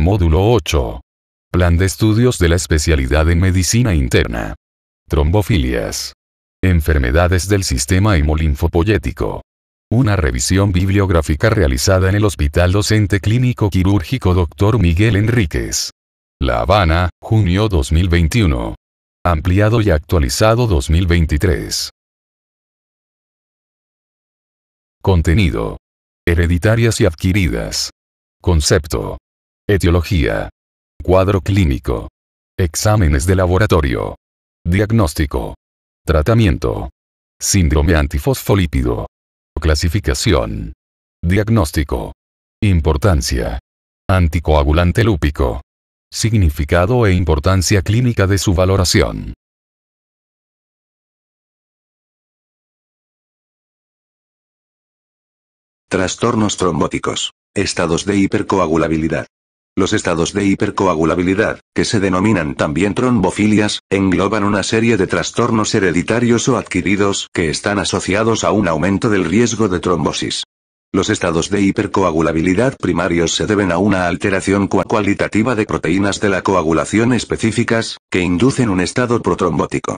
Módulo 8. Plan de estudios de la especialidad en medicina interna. Trombofilias. Enfermedades del sistema hemolinfopoyético. Una revisión bibliográfica realizada en el Hospital Docente Clínico Quirúrgico Dr. Miguel Enríquez. La Habana, junio 2021. Ampliado y actualizado 2023. Contenido. Hereditarias y adquiridas. Concepto. Etiología. Cuadro clínico. Exámenes de laboratorio. Diagnóstico. Tratamiento. Síndrome antifosfolípido. Clasificación. Diagnóstico. Importancia. Anticoagulante lúpico. Significado e importancia clínica de su valoración. Trastornos trombóticos. Estados de hipercoagulabilidad. Los estados de hipercoagulabilidad, que se denominan también trombofilias, engloban una serie de trastornos hereditarios o adquiridos que están asociados a un aumento del riesgo de trombosis. Los estados de hipercoagulabilidad primarios se deben a una alteración cualitativa de proteínas de la coagulación específicas, que inducen un estado protrombótico.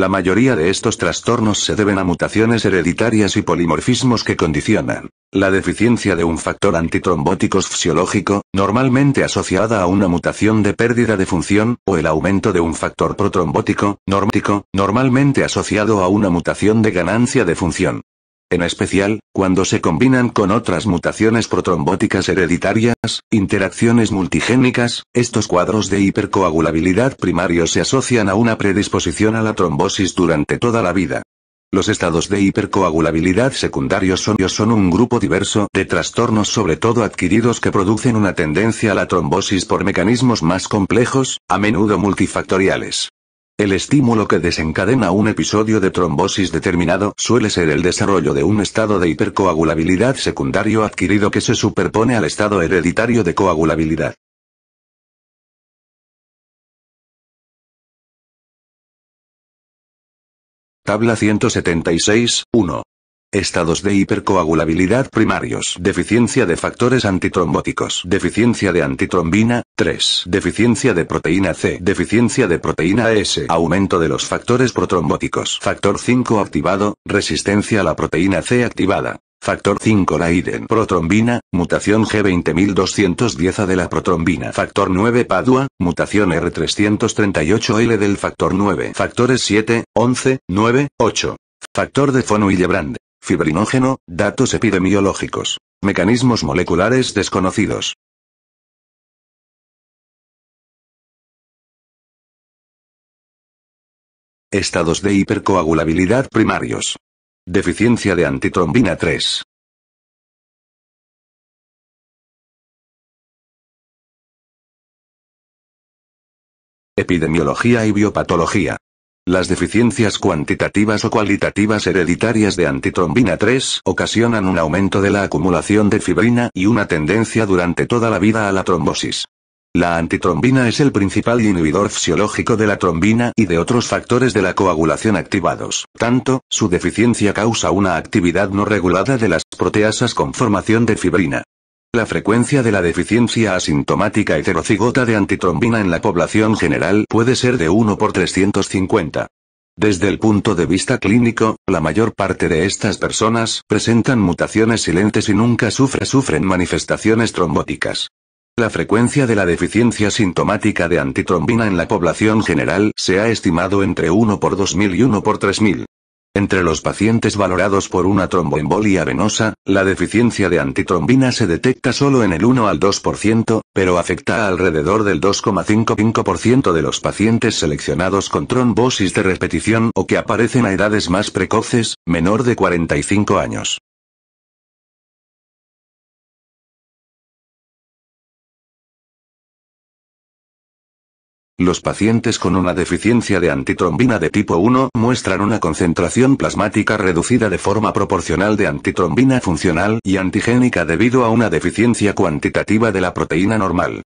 La mayoría de estos trastornos se deben a mutaciones hereditarias y polimorfismos que condicionan la deficiencia de un factor antitrombótico fisiológico, normalmente asociada a una mutación de pérdida de función, o el aumento de un factor protrombótico, normático, normalmente asociado a una mutación de ganancia de función. En especial, cuando se combinan con otras mutaciones protrombóticas hereditarias, interacciones multigénicas, estos cuadros de hipercoagulabilidad primario se asocian a una predisposición a la trombosis durante toda la vida. Los estados de hipercoagulabilidad secundarios son, son un grupo diverso de trastornos sobre todo adquiridos que producen una tendencia a la trombosis por mecanismos más complejos, a menudo multifactoriales. El estímulo que desencadena un episodio de trombosis determinado suele ser el desarrollo de un estado de hipercoagulabilidad secundario adquirido que se superpone al estado hereditario de coagulabilidad. Tabla 176, 1. Estados de hipercoagulabilidad primarios. Deficiencia de factores antitrombóticos. Deficiencia de antitrombina. 3. Deficiencia de proteína C. Deficiencia de proteína S. Aumento de los factores protrombóticos. Factor 5 activado. Resistencia a la proteína C activada. Factor 5 Laiden protrombina, mutación G20210A de la protrombina. Factor 9 Padua, mutación R338L del factor 9. Factores 7, 11, 9, 8. Factor de Fono y Fibrinógeno, datos epidemiológicos. Mecanismos moleculares desconocidos. Estados de hipercoagulabilidad primarios. Deficiencia de antitrombina 3. Epidemiología y biopatología. Las deficiencias cuantitativas o cualitativas hereditarias de antitrombina 3 ocasionan un aumento de la acumulación de fibrina y una tendencia durante toda la vida a la trombosis. La antitrombina es el principal inhibidor fisiológico de la trombina y de otros factores de la coagulación activados. Tanto, su deficiencia causa una actividad no regulada de las proteasas con formación de fibrina. La frecuencia de la deficiencia asintomática heterocigota de antitrombina en la población general puede ser de 1 por 350. Desde el punto de vista clínico, la mayor parte de estas personas presentan mutaciones silentes y nunca sufren manifestaciones trombóticas. La frecuencia de la deficiencia sintomática de antitrombina en la población general se ha estimado entre 1 por 2.000 y 1 por 3.000. Entre los pacientes valorados por una tromboembolia venosa, la deficiencia de antitrombina se detecta solo en el 1 al 2%, pero afecta alrededor del 2,55% de los pacientes seleccionados con trombosis de repetición o que aparecen a edades más precoces, menor de 45 años. Los pacientes con una deficiencia de antitrombina de tipo 1 muestran una concentración plasmática reducida de forma proporcional de antitrombina funcional y antigénica debido a una deficiencia cuantitativa de la proteína normal.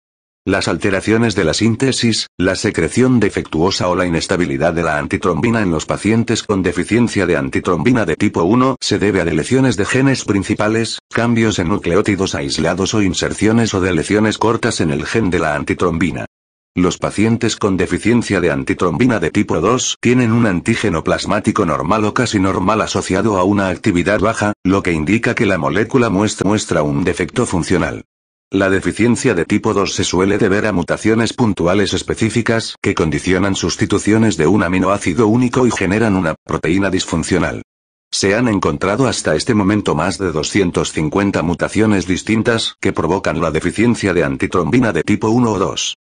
Las alteraciones de la síntesis, la secreción defectuosa o la inestabilidad de la antitrombina en los pacientes con deficiencia de antitrombina de tipo 1 se debe a deleciones de genes principales, cambios en nucleótidos aislados o inserciones o deleciones cortas en el gen de la antitrombina. Los pacientes con deficiencia de antitrombina de tipo 2 tienen un antígeno plasmático normal o casi normal asociado a una actividad baja, lo que indica que la molécula muestra, un defecto funcional. La deficiencia de tipo 2 se suele deber a mutaciones puntuales específicas que condicionan sustituciones de un aminoácido único y generan una proteína disfuncional. Se han encontrado hasta este momento más de 250 mutaciones distintas que provocan la deficiencia de antitrombina de tipo 1 o 2.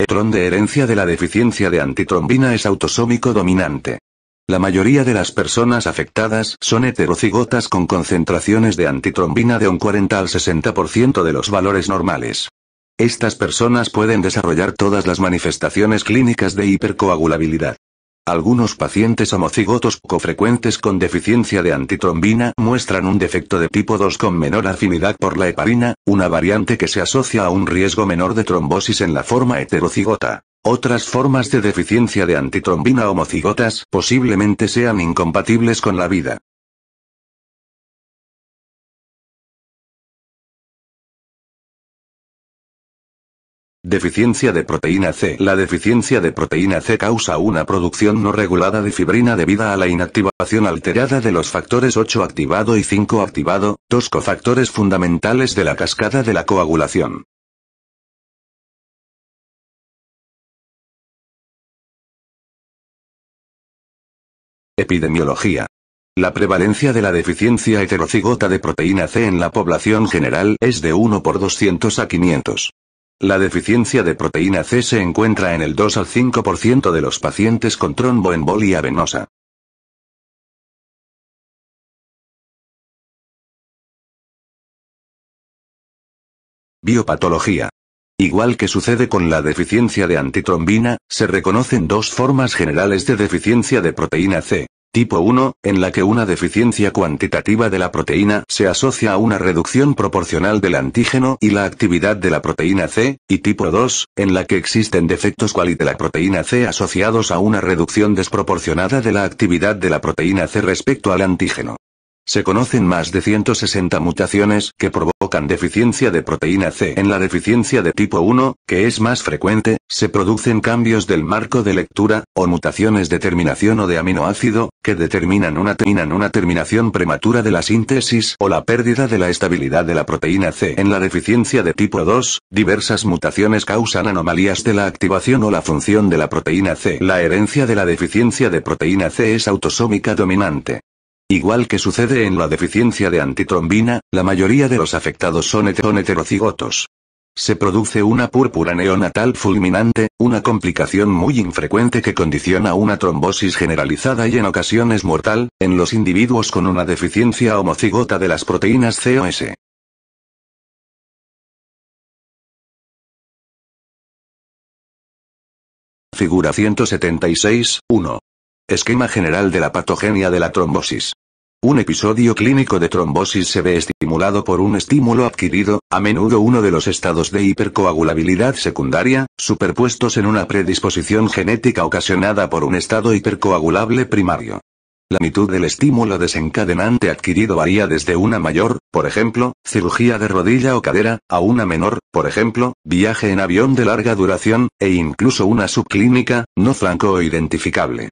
El tron de herencia de la deficiencia de antitrombina es autosómico dominante. La mayoría de las personas afectadas son heterocigotas con concentraciones de antitrombina de un 40 al 60% de los valores normales. Estas personas pueden desarrollar todas las manifestaciones clínicas de hipercoagulabilidad. Algunos pacientes homocigotos frecuentes con deficiencia de antitrombina muestran un defecto de tipo 2 con menor afinidad por la heparina, una variante que se asocia a un riesgo menor de trombosis en la forma heterocigota. Otras formas de deficiencia de antitrombina homocigotas posiblemente sean incompatibles con la vida. Deficiencia de proteína C. La deficiencia de proteína C causa una producción no regulada de fibrina debido a la inactivación alterada de los factores 8 activado y 5 activado, dos cofactores fundamentales de la cascada de la coagulación. Epidemiología. La prevalencia de la deficiencia heterocigota de proteína C en la población general es de 1 por 200 a 500. La deficiencia de proteína C se encuentra en el 2 al 5% de los pacientes con tromboembolia venosa. Biopatología. Igual que sucede con la deficiencia de antitrombina, se reconocen dos formas generales de deficiencia de proteína C. Tipo 1, en la que una deficiencia cuantitativa de la proteína se asocia a una reducción proporcional del antígeno y la actividad de la proteína C, y tipo 2, en la que existen defectos cual de la proteína C asociados a una reducción desproporcionada de la actividad de la proteína C respecto al antígeno. Se conocen más de 160 mutaciones que provocan deficiencia de proteína C. En la deficiencia de tipo 1, que es más frecuente, se producen cambios del marco de lectura, o mutaciones de terminación o de aminoácido, que determinan una, una terminación prematura de la síntesis o la pérdida de la estabilidad de la proteína C. En la deficiencia de tipo 2, diversas mutaciones causan anomalías de la activación o la función de la proteína C. La herencia de la deficiencia de proteína C es autosómica dominante. Igual que sucede en la deficiencia de antitrombina, la mayoría de los afectados son, heterocigotos. Se produce una púrpura neonatal fulminante, una complicación muy infrecuente que condiciona una trombosis generalizada y en ocasiones mortal, en los individuos con una deficiencia homocigota de las proteínas COS. Figura 176, 1. Esquema general de la patogenia de la trombosis. Un episodio clínico de trombosis se ve estimulado por un estímulo adquirido, a menudo uno de los estados de hipercoagulabilidad secundaria, superpuestos en una predisposición genética ocasionada por un estado hipercoagulable primario. La magnitud del estímulo desencadenante adquirido varía desde una mayor, por ejemplo, cirugía de rodilla o cadera, a una menor, por ejemplo, viaje en avión de larga duración, e incluso una subclínica, no franco o identificable.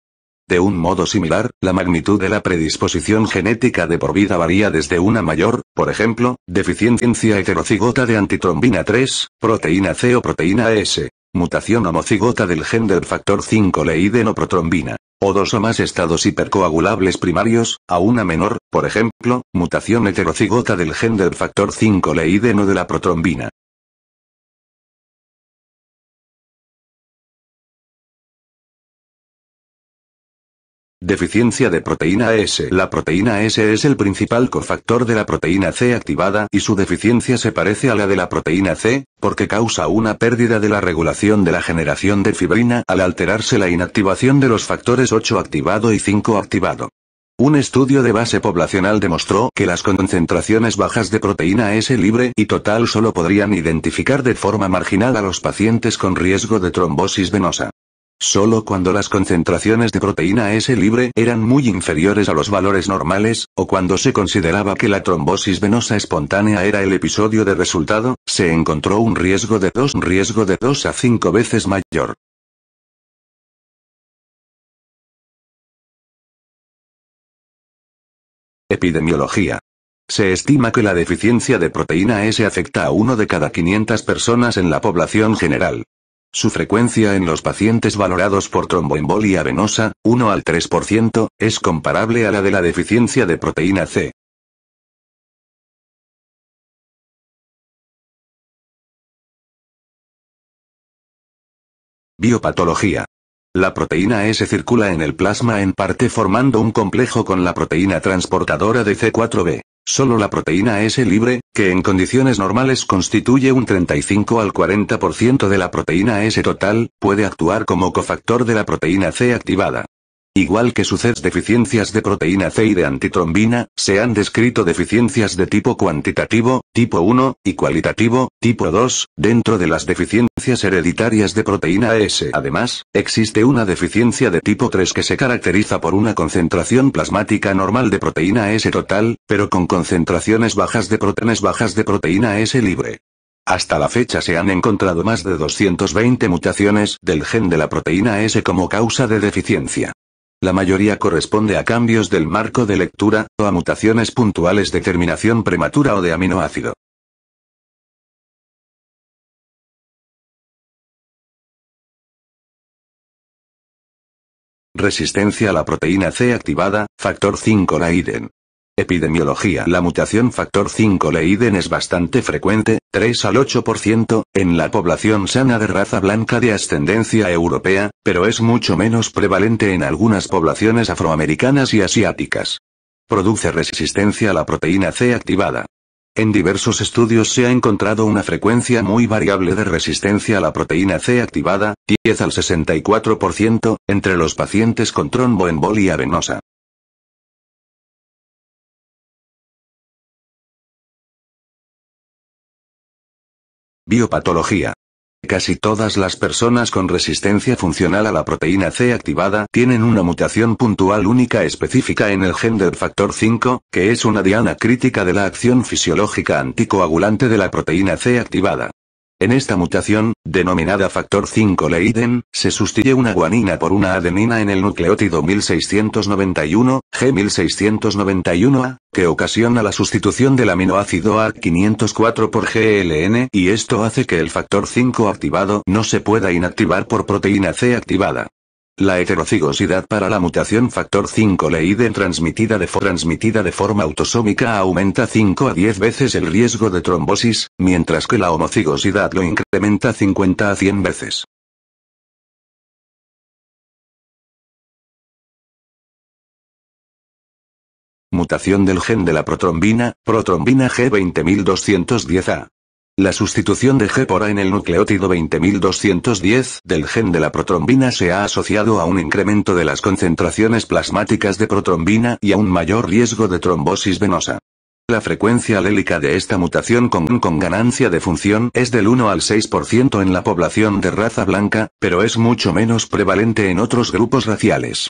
De un modo similar, la magnitud de la predisposición genética de por vida varía desde una mayor, por ejemplo, deficiencia heterocigota de antitrombina 3, proteína C o proteína e S, mutación homocigota del gen del factor 5 leiden o dos o más estados hipercoagulables primarios, a una menor, por ejemplo, mutación heterocigota del gen del factor 5 o de la protrombina. Deficiencia de proteína S. La proteína S es el principal cofactor de la proteína C activada y su deficiencia se parece a la de la proteína C, porque causa una pérdida de la regulación de la generación de fibrina al alterarse la inactivación de los factores 8 activado y 5 activado. Un estudio de base poblacional demostró que las concentraciones bajas de proteína S libre y total solo podrían identificar de forma marginal a los pacientes con riesgo de trombosis venosa. Solo cuando las concentraciones de proteína S libre eran muy inferiores a los valores normales, o cuando se consideraba que la trombosis venosa espontánea era el episodio de resultado, se encontró un riesgo de dos riesgo de 2 a 5 veces mayor. Epidemiología. Se estima que la deficiencia de proteína S afecta a uno de cada 500 personas en la población general. Su frecuencia en los pacientes valorados por tromboembolia venosa, 1 al 3%, es comparable a la de la deficiencia de proteína C. Biopatología. La proteína S circula en el plasma en parte formando un complejo con la proteína transportadora de C4B. Solo la proteína S libre, que en condiciones normales constituye un 35 al 40% de la proteína S total, puede actuar como cofactor de la proteína C activada. Igual que suces deficiencias de proteína C y de antitrombina, se han descrito deficiencias de tipo cuantitativo, tipo 1, y cualitativo, tipo 2, dentro de las deficiencias hereditarias de proteína e S. Además, existe una deficiencia de tipo 3 que se caracteriza por una concentración plasmática normal de proteína e S total, pero con concentraciones bajas de proteínas bajas de proteína e S libre. Hasta la fecha se han encontrado más de 220 mutaciones del gen de la proteína S como causa de deficiencia. La mayoría corresponde a cambios del marco de lectura, o a mutaciones puntuales de terminación prematura o de aminoácido. Resistencia a la proteína C activada, factor 5 Naiden. Epidemiología La mutación factor 5 Leiden es bastante frecuente, 3 al 8%, en la población sana de raza blanca de ascendencia europea, pero es mucho menos prevalente en algunas poblaciones afroamericanas y asiáticas. Produce resistencia a la proteína C activada. En diversos estudios se ha encontrado una frecuencia muy variable de resistencia a la proteína C activada, 10 al 64%, entre los pacientes con tromboembolia venosa. Biopatología. Casi todas las personas con resistencia funcional a la proteína C activada tienen una mutación puntual única específica en el gender factor 5, que es una diana crítica de la acción fisiológica anticoagulante de la proteína C activada. En esta mutación, denominada factor 5 Leiden, se sustituye una guanina por una adenina en el nucleótido 1691, G1691A, que ocasiona la sustitución del aminoácido A504 por GLN y esto hace que el factor 5 activado no se pueda inactivar por proteína C activada. La heterocigosidad para la mutación factor 5 leiden transmitida de, transmitida de forma autosómica aumenta 5 a 10 veces el riesgo de trombosis, mientras que la homocigosidad lo incrementa 50 a 100 veces. Mutación del gen de la protrombina, protrombina G20210A. La sustitución de G por A en el nucleótido 20210 del gen de la protrombina se ha asociado a un incremento de las concentraciones plasmáticas de protrombina y a un mayor riesgo de trombosis venosa. La frecuencia alélica de esta mutación con ganancia de función es del 1 al 6% en la población de raza blanca, pero es mucho menos prevalente en otros grupos raciales.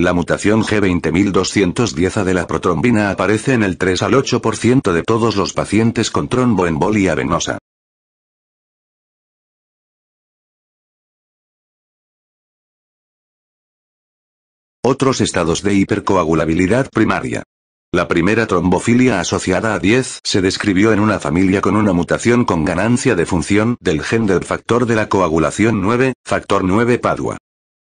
La mutación G20210A de la protrombina aparece en el 3 al 8% de todos los pacientes con tromboembolia venosa. Otros estados de hipercoagulabilidad primaria. La primera trombofilia asociada a 10 se describió en una familia con una mutación con ganancia de función del gen factor de la coagulación 9, factor 9 Padua.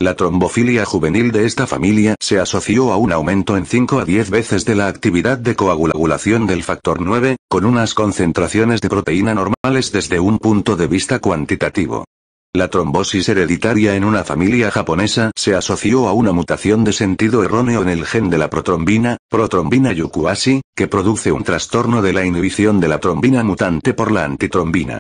La trombofilia juvenil de esta familia se asoció a un aumento en 5 a 10 veces de la actividad de coagulación del factor 9, con unas concentraciones de proteína normales desde un punto de vista cuantitativo. La trombosis hereditaria en una familia japonesa se asoció a una mutación de sentido erróneo en el gen de la protrombina, protrombina yukuasi, que produce un trastorno de la inhibición de la trombina mutante por la antitrombina.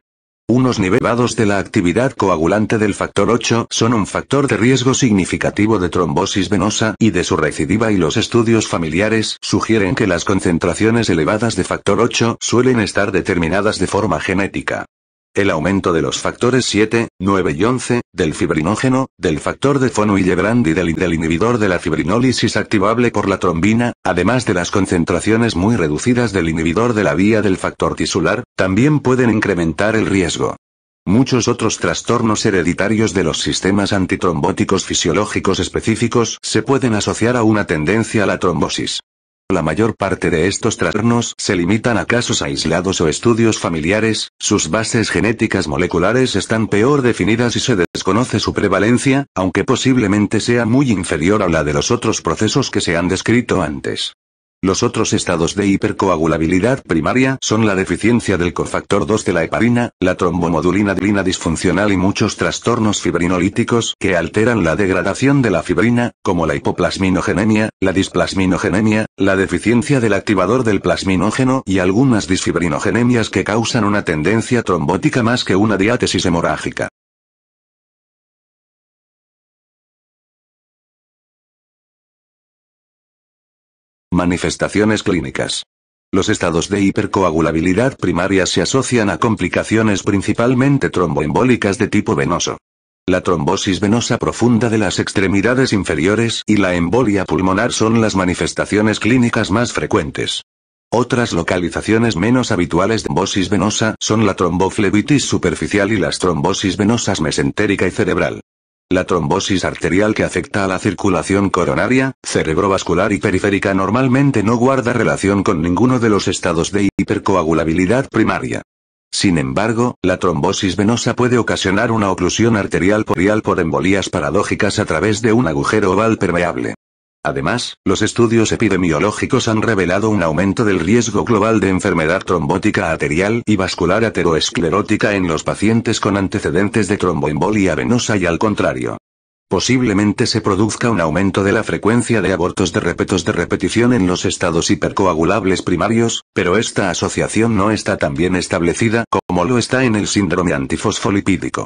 Unos nivelados de la actividad coagulante del factor 8 son un factor de riesgo significativo de trombosis venosa y de su recidiva y los estudios familiares sugieren que las concentraciones elevadas de factor 8 suelen estar determinadas de forma genética. El aumento de los factores 7, 9 y 11, del fibrinógeno, del factor de fono Willebrand y del inhibidor de la fibrinólisis activable por la trombina, además de las concentraciones muy reducidas del inhibidor de la vía del factor tisular, también pueden incrementar el riesgo. Muchos otros trastornos hereditarios de los sistemas antitrombóticos fisiológicos específicos se pueden asociar a una tendencia a la trombosis. La mayor parte de estos trastornos se limitan a casos aislados o estudios familiares, sus bases genéticas moleculares están peor definidas y se desconoce su prevalencia, aunque posiblemente sea muy inferior a la de los otros procesos que se han descrito antes. Los otros estados de hipercoagulabilidad primaria son la deficiencia del cofactor 2 de la heparina, la trombomodulina dilina disfuncional y muchos trastornos fibrinolíticos que alteran la degradación de la fibrina, como la hipoplasminogenemia, la displasminogenemia, la deficiencia del activador del plasminógeno y algunas disfibrinogenemias que causan una tendencia trombótica más que una diátesis hemorrágica. manifestaciones clínicas. Los estados de hipercoagulabilidad primaria se asocian a complicaciones principalmente tromboembólicas de tipo venoso. La trombosis venosa profunda de las extremidades inferiores y la embolia pulmonar son las manifestaciones clínicas más frecuentes. Otras localizaciones menos habituales de trombosis venosa son la tromboflebitis superficial y las trombosis venosas mesentérica y cerebral. La trombosis arterial que afecta a la circulación coronaria, cerebrovascular y periférica normalmente no guarda relación con ninguno de los estados de hipercoagulabilidad primaria. Sin embargo, la trombosis venosa puede ocasionar una oclusión arterial porial por embolías paradójicas a través de un agujero oval permeable. Además, los estudios epidemiológicos han revelado un aumento del riesgo global de enfermedad trombótica arterial y vascular ateroesclerótica en los pacientes con antecedentes de tromboembolia venosa y al contrario. Posiblemente se produzca un aumento de la frecuencia de abortos de repetos de repetición en los estados hipercoagulables primarios, pero esta asociación no está tan bien establecida como lo está en el síndrome antifosfolipídico.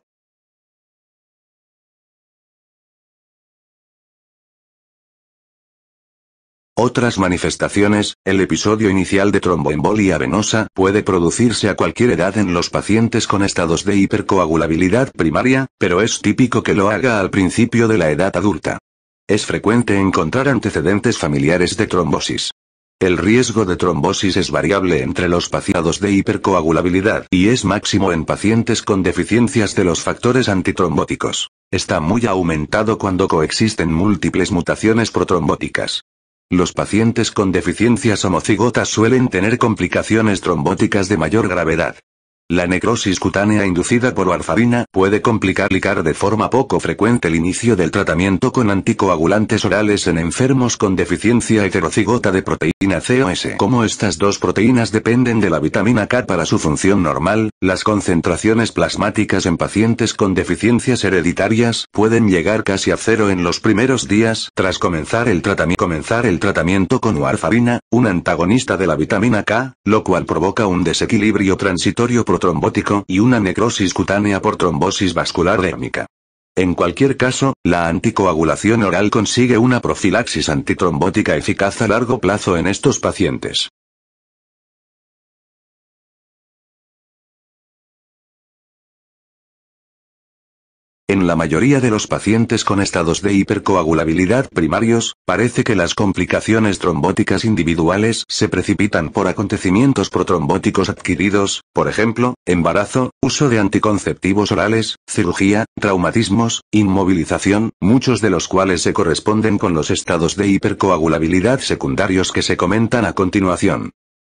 Otras manifestaciones, el episodio inicial de tromboembolia venosa puede producirse a cualquier edad en los pacientes con estados de hipercoagulabilidad primaria, pero es típico que lo haga al principio de la edad adulta. Es frecuente encontrar antecedentes familiares de trombosis. El riesgo de trombosis es variable entre los pacientes de hipercoagulabilidad y es máximo en pacientes con deficiencias de los factores antitrombóticos. Está muy aumentado cuando coexisten múltiples mutaciones protrombóticas. Los pacientes con deficiencias homocigotas suelen tener complicaciones trombóticas de mayor gravedad. La necrosis cutánea inducida por warfarina puede complicar de forma poco frecuente el inicio del tratamiento con anticoagulantes orales en enfermos con deficiencia heterocigota de proteína COS. Como estas dos proteínas dependen de la vitamina K para su función normal, las concentraciones plasmáticas en pacientes con deficiencias hereditarias pueden llegar casi a cero en los primeros días tras comenzar el, comenzar el tratamiento con warfarina, un antagonista de la vitamina K, lo cual provoca un desequilibrio transitorio trombótico y una necrosis cutánea por trombosis vascular dérmica. En cualquier caso, la anticoagulación oral consigue una profilaxis antitrombótica eficaz a largo plazo en estos pacientes. En la mayoría de los pacientes con estados de hipercoagulabilidad primarios, parece que las complicaciones trombóticas individuales se precipitan por acontecimientos protrombóticos adquiridos, por ejemplo, embarazo, uso de anticonceptivos orales, cirugía, traumatismos, inmovilización, muchos de los cuales se corresponden con los estados de hipercoagulabilidad secundarios que se comentan a continuación.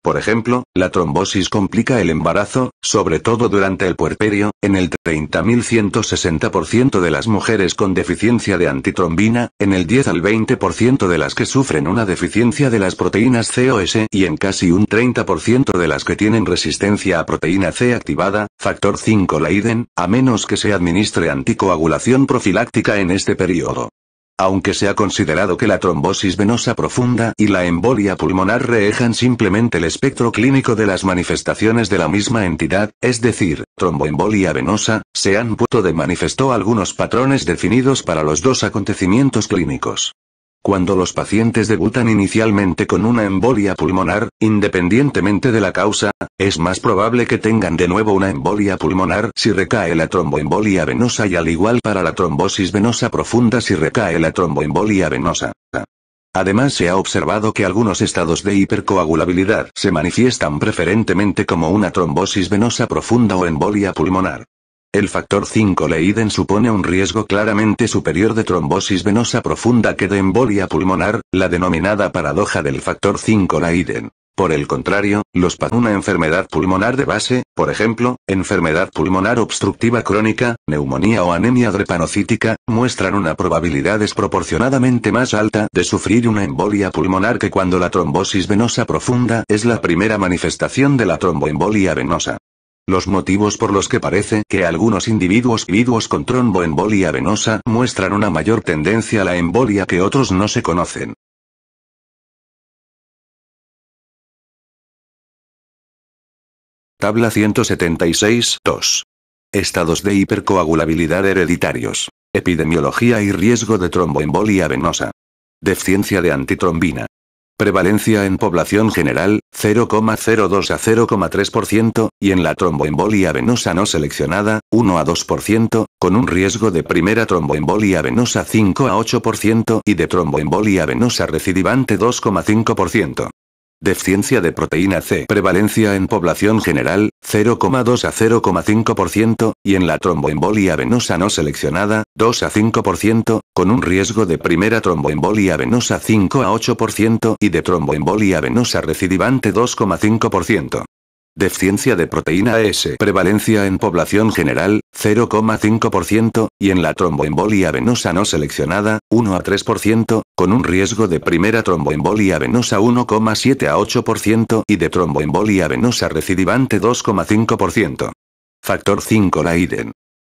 Por ejemplo, la trombosis complica el embarazo, sobre todo durante el puerperio, en el 30.160% de las mujeres con deficiencia de antitrombina, en el 10 al 20% de las que sufren una deficiencia de las proteínas COS y en casi un 30% de las que tienen resistencia a proteína C activada, factor 5 Leiden, a menos que se administre anticoagulación profiláctica en este periodo. Aunque se ha considerado que la trombosis venosa profunda y la embolia pulmonar reejan simplemente el espectro clínico de las manifestaciones de la misma entidad, es decir, tromboembolia venosa, se han puesto de manifiesto algunos patrones definidos para los dos acontecimientos clínicos. Cuando los pacientes debutan inicialmente con una embolia pulmonar, independientemente de la causa, es más probable que tengan de nuevo una embolia pulmonar si recae la tromboembolia venosa y al igual para la trombosis venosa profunda si recae la tromboembolia venosa. Además se ha observado que algunos estados de hipercoagulabilidad se manifiestan preferentemente como una trombosis venosa profunda o embolia pulmonar. El factor 5 Leiden supone un riesgo claramente superior de trombosis venosa profunda que de embolia pulmonar, la denominada paradoja del factor 5 Leiden. Por el contrario, los PAD una enfermedad pulmonar de base, por ejemplo, enfermedad pulmonar obstructiva crónica, neumonía o anemia drepanocítica, muestran una probabilidad desproporcionadamente más alta de sufrir una embolia pulmonar que cuando la trombosis venosa profunda es la primera manifestación de la tromboembolia venosa. Los motivos por los que parece que algunos individuos, individuos con tromboembolia venosa muestran una mayor tendencia a la embolia que otros no se conocen. Tabla 176.2. Estados de hipercoagulabilidad hereditarios. Epidemiología y riesgo de tromboembolia venosa. Deficiencia de antitrombina. Prevalencia en población general, 0,02 a 0,3%, y en la tromboembolia venosa no seleccionada, 1 a 2%, con un riesgo de primera tromboembolia venosa 5 a 8% y de tromboembolia venosa recidivante 2,5%. Deficiencia de proteína C. Prevalencia en población general, 0,2 a 0,5%, y en la tromboembolia venosa no seleccionada, 2 a 5%, con un riesgo de primera tromboembolia venosa 5 a 8% y de tromboembolia venosa recidivante 2,5%. Deficiencia de proteína S. Prevalencia en población general, 0,5%, y en la tromboembolia venosa no seleccionada, 1 a 3%, con un riesgo de primera tromboembolia venosa 1,7 a 8% y de tromboembolia venosa recidivante 2,5%. Factor 5 IDEN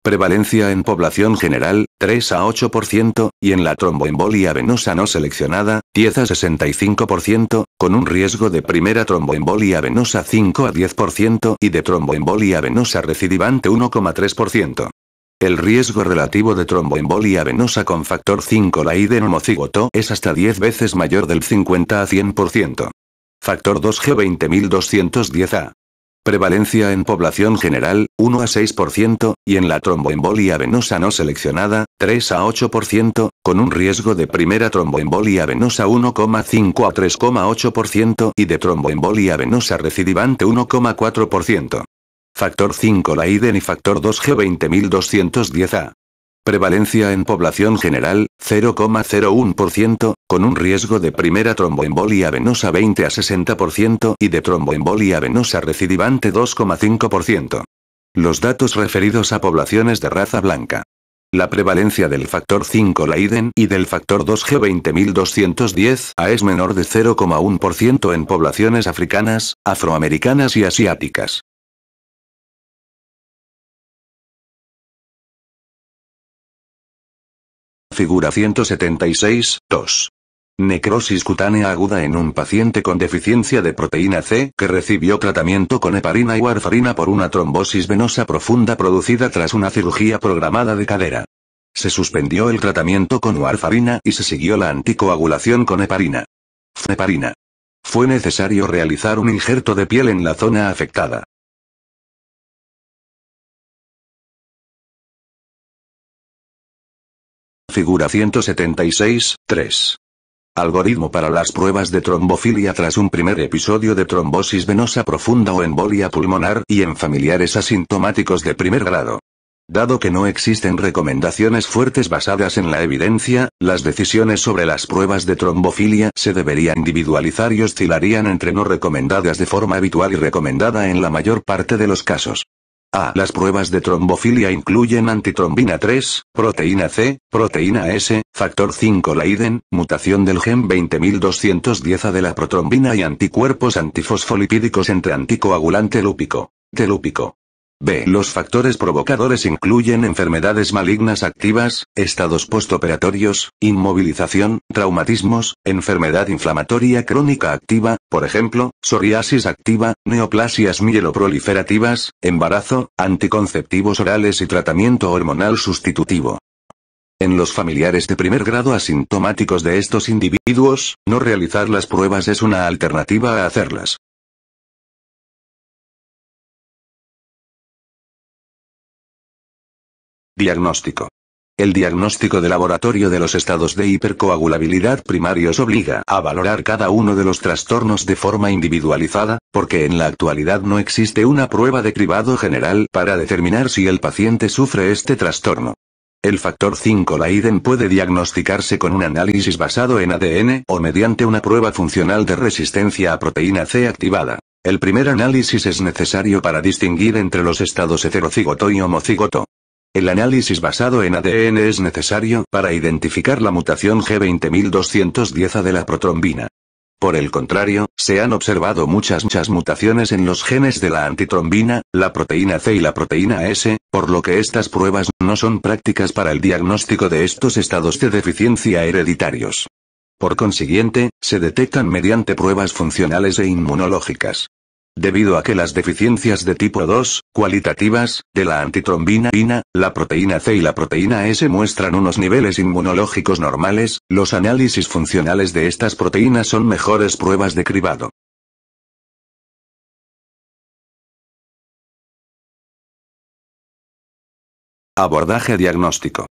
prevalencia en población general, 3 a 8%, y en la tromboembolia venosa no seleccionada, 10 a 65%, con un riesgo de primera tromboembolia venosa 5 a 10% y de tromboembolia venosa recidivante 1,3%. El riesgo relativo de tromboembolia venosa con factor 5 la I de es hasta 10 veces mayor del 50 a 100%. Factor 2G 20210A. Prevalencia en población general, 1 a 6%, y en la tromboembolia venosa no seleccionada, 3 a 8%, con un riesgo de primera tromboembolia venosa 1,5 a 3,8% y de tromboembolia venosa recidivante 1,4%. Factor 5 laiden y factor 2G 20210A. Prevalencia en población general, 0,01%, con un riesgo de primera tromboembolia venosa 20 a 60% y de tromboembolia venosa recidivante 2,5%. Los datos referidos a poblaciones de raza blanca. La prevalencia del factor 5 Laiden y del factor 2G 20210 A es menor de 0,1% en poblaciones africanas, afroamericanas y asiáticas. Figura 176, 2. Necrosis cutánea aguda en un paciente con deficiencia de proteína C que recibió tratamiento con heparina y warfarina por una trombosis venosa profunda producida tras una cirugía programada de cadera. Se suspendió el tratamiento con warfarina y se siguió la anticoagulación con heparina. Heparina. Fue necesario realizar un injerto de piel en la zona afectada. figura 176, 3. Algoritmo para las pruebas de trombofilia tras un primer episodio de trombosis venosa profunda o embolia pulmonar y en familiares asintomáticos de primer grado. Dado que no existen recomendaciones fuertes basadas en la evidencia, las decisiones sobre las pruebas de trombofilia se deberían individualizar y oscilarían entre no recomendadas de forma habitual y recomendada en la mayor parte de los casos. A. Las pruebas de trombofilia incluyen antitrombina 3, proteína C, proteína S, factor 5 laiden mutación del gen 20210 de la protrombina y anticuerpos antifosfolipídicos entre anticoagulante lúpico, telúpico, B. Los factores provocadores incluyen enfermedades malignas activas, estados postoperatorios, inmovilización, traumatismos, enfermedad inflamatoria crónica activa, por ejemplo, psoriasis activa, neoplasias mieloproliferativas, embarazo, anticonceptivos orales y tratamiento hormonal sustitutivo. En los familiares de primer grado asintomáticos de estos individuos, no realizar las pruebas es una alternativa a hacerlas. Diagnóstico. El diagnóstico de laboratorio de los estados de hipercoagulabilidad primarios obliga a valorar cada uno de los trastornos de forma individualizada, porque en la actualidad no existe una prueba de cribado general para determinar si el paciente sufre este trastorno. El factor 5 laiden puede diagnosticarse con un análisis basado en ADN o mediante una prueba funcional de resistencia a proteína C activada. El primer análisis es necesario para distinguir entre los estados heterocigoto y homocigoto. El análisis basado en ADN es necesario para identificar la mutación G20210A de la protrombina. Por el contrario, se han observado muchas muchas mutaciones en los genes de la antitrombina, la proteína C y la proteína S, por lo que estas pruebas no son prácticas para el diagnóstico de estos estados de deficiencia hereditarios. Por consiguiente, se detectan mediante pruebas funcionales e inmunológicas. Debido a que las deficiencias de tipo 2, cualitativas, de la antitrombina INA, la proteína C y la proteína S muestran unos niveles inmunológicos normales, los análisis funcionales de estas proteínas son mejores pruebas de cribado. Abordaje diagnóstico.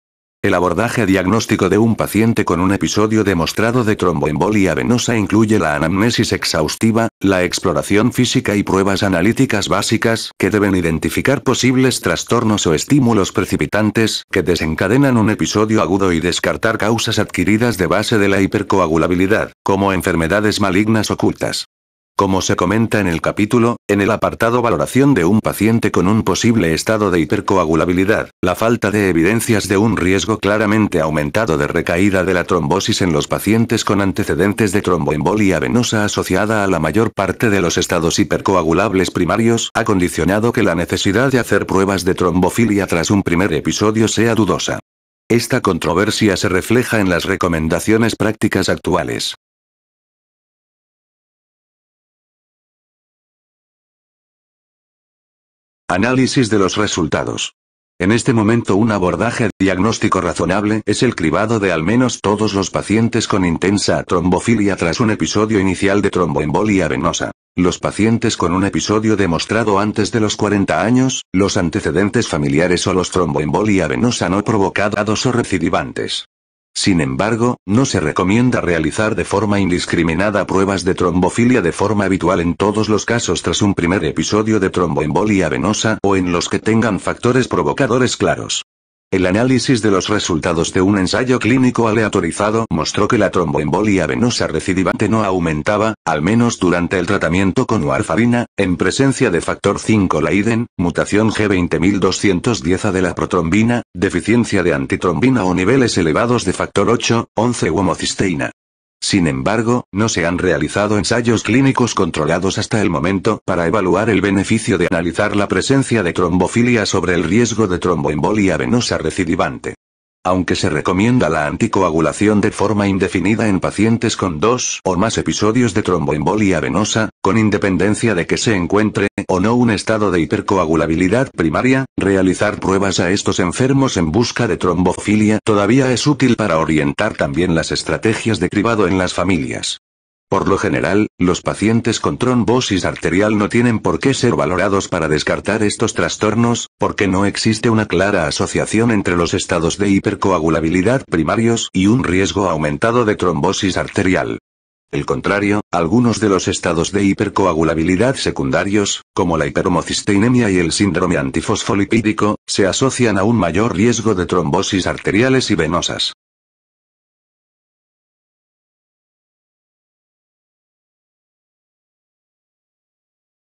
El abordaje diagnóstico de un paciente con un episodio demostrado de tromboembolia venosa incluye la anamnesis exhaustiva, la exploración física y pruebas analíticas básicas que deben identificar posibles trastornos o estímulos precipitantes que desencadenan un episodio agudo y descartar causas adquiridas de base de la hipercoagulabilidad, como enfermedades malignas ocultas. Como se comenta en el capítulo, en el apartado valoración de un paciente con un posible estado de hipercoagulabilidad, la falta de evidencias de un riesgo claramente aumentado de recaída de la trombosis en los pacientes con antecedentes de tromboembolia venosa asociada a la mayor parte de los estados hipercoagulables primarios ha condicionado que la necesidad de hacer pruebas de trombofilia tras un primer episodio sea dudosa. Esta controversia se refleja en las recomendaciones prácticas actuales. Análisis de los resultados. En este momento un abordaje diagnóstico razonable es el cribado de al menos todos los pacientes con intensa trombofilia tras un episodio inicial de tromboembolia venosa. Los pacientes con un episodio demostrado antes de los 40 años, los antecedentes familiares o los tromboembolia venosa no provocados o recidivantes. Sin embargo, no se recomienda realizar de forma indiscriminada pruebas de trombofilia de forma habitual en todos los casos tras un primer episodio de tromboembolia venosa o en los que tengan factores provocadores claros. El análisis de los resultados de un ensayo clínico aleatorizado mostró que la tromboembolia venosa recidivante no aumentaba, al menos durante el tratamiento con warfarina, en presencia de factor 5 laiden, mutación G20210A de la protrombina, deficiencia de antitrombina o niveles elevados de factor 8, 11 u homocisteína. Sin embargo, no se han realizado ensayos clínicos controlados hasta el momento para evaluar el beneficio de analizar la presencia de trombofilia sobre el riesgo de tromboembolia venosa recidivante aunque se recomienda la anticoagulación de forma indefinida en pacientes con dos o más episodios de tromboembolia venosa, con independencia de que se encuentre o no un estado de hipercoagulabilidad primaria, realizar pruebas a estos enfermos en busca de trombofilia todavía es útil para orientar también las estrategias de cribado en las familias. Por lo general, los pacientes con trombosis arterial no tienen por qué ser valorados para descartar estos trastornos, porque no existe una clara asociación entre los estados de hipercoagulabilidad primarios y un riesgo aumentado de trombosis arterial. El contrario, algunos de los estados de hipercoagulabilidad secundarios, como la hiperhomocisteinemia y el síndrome antifosfolipídico, se asocian a un mayor riesgo de trombosis arteriales y venosas.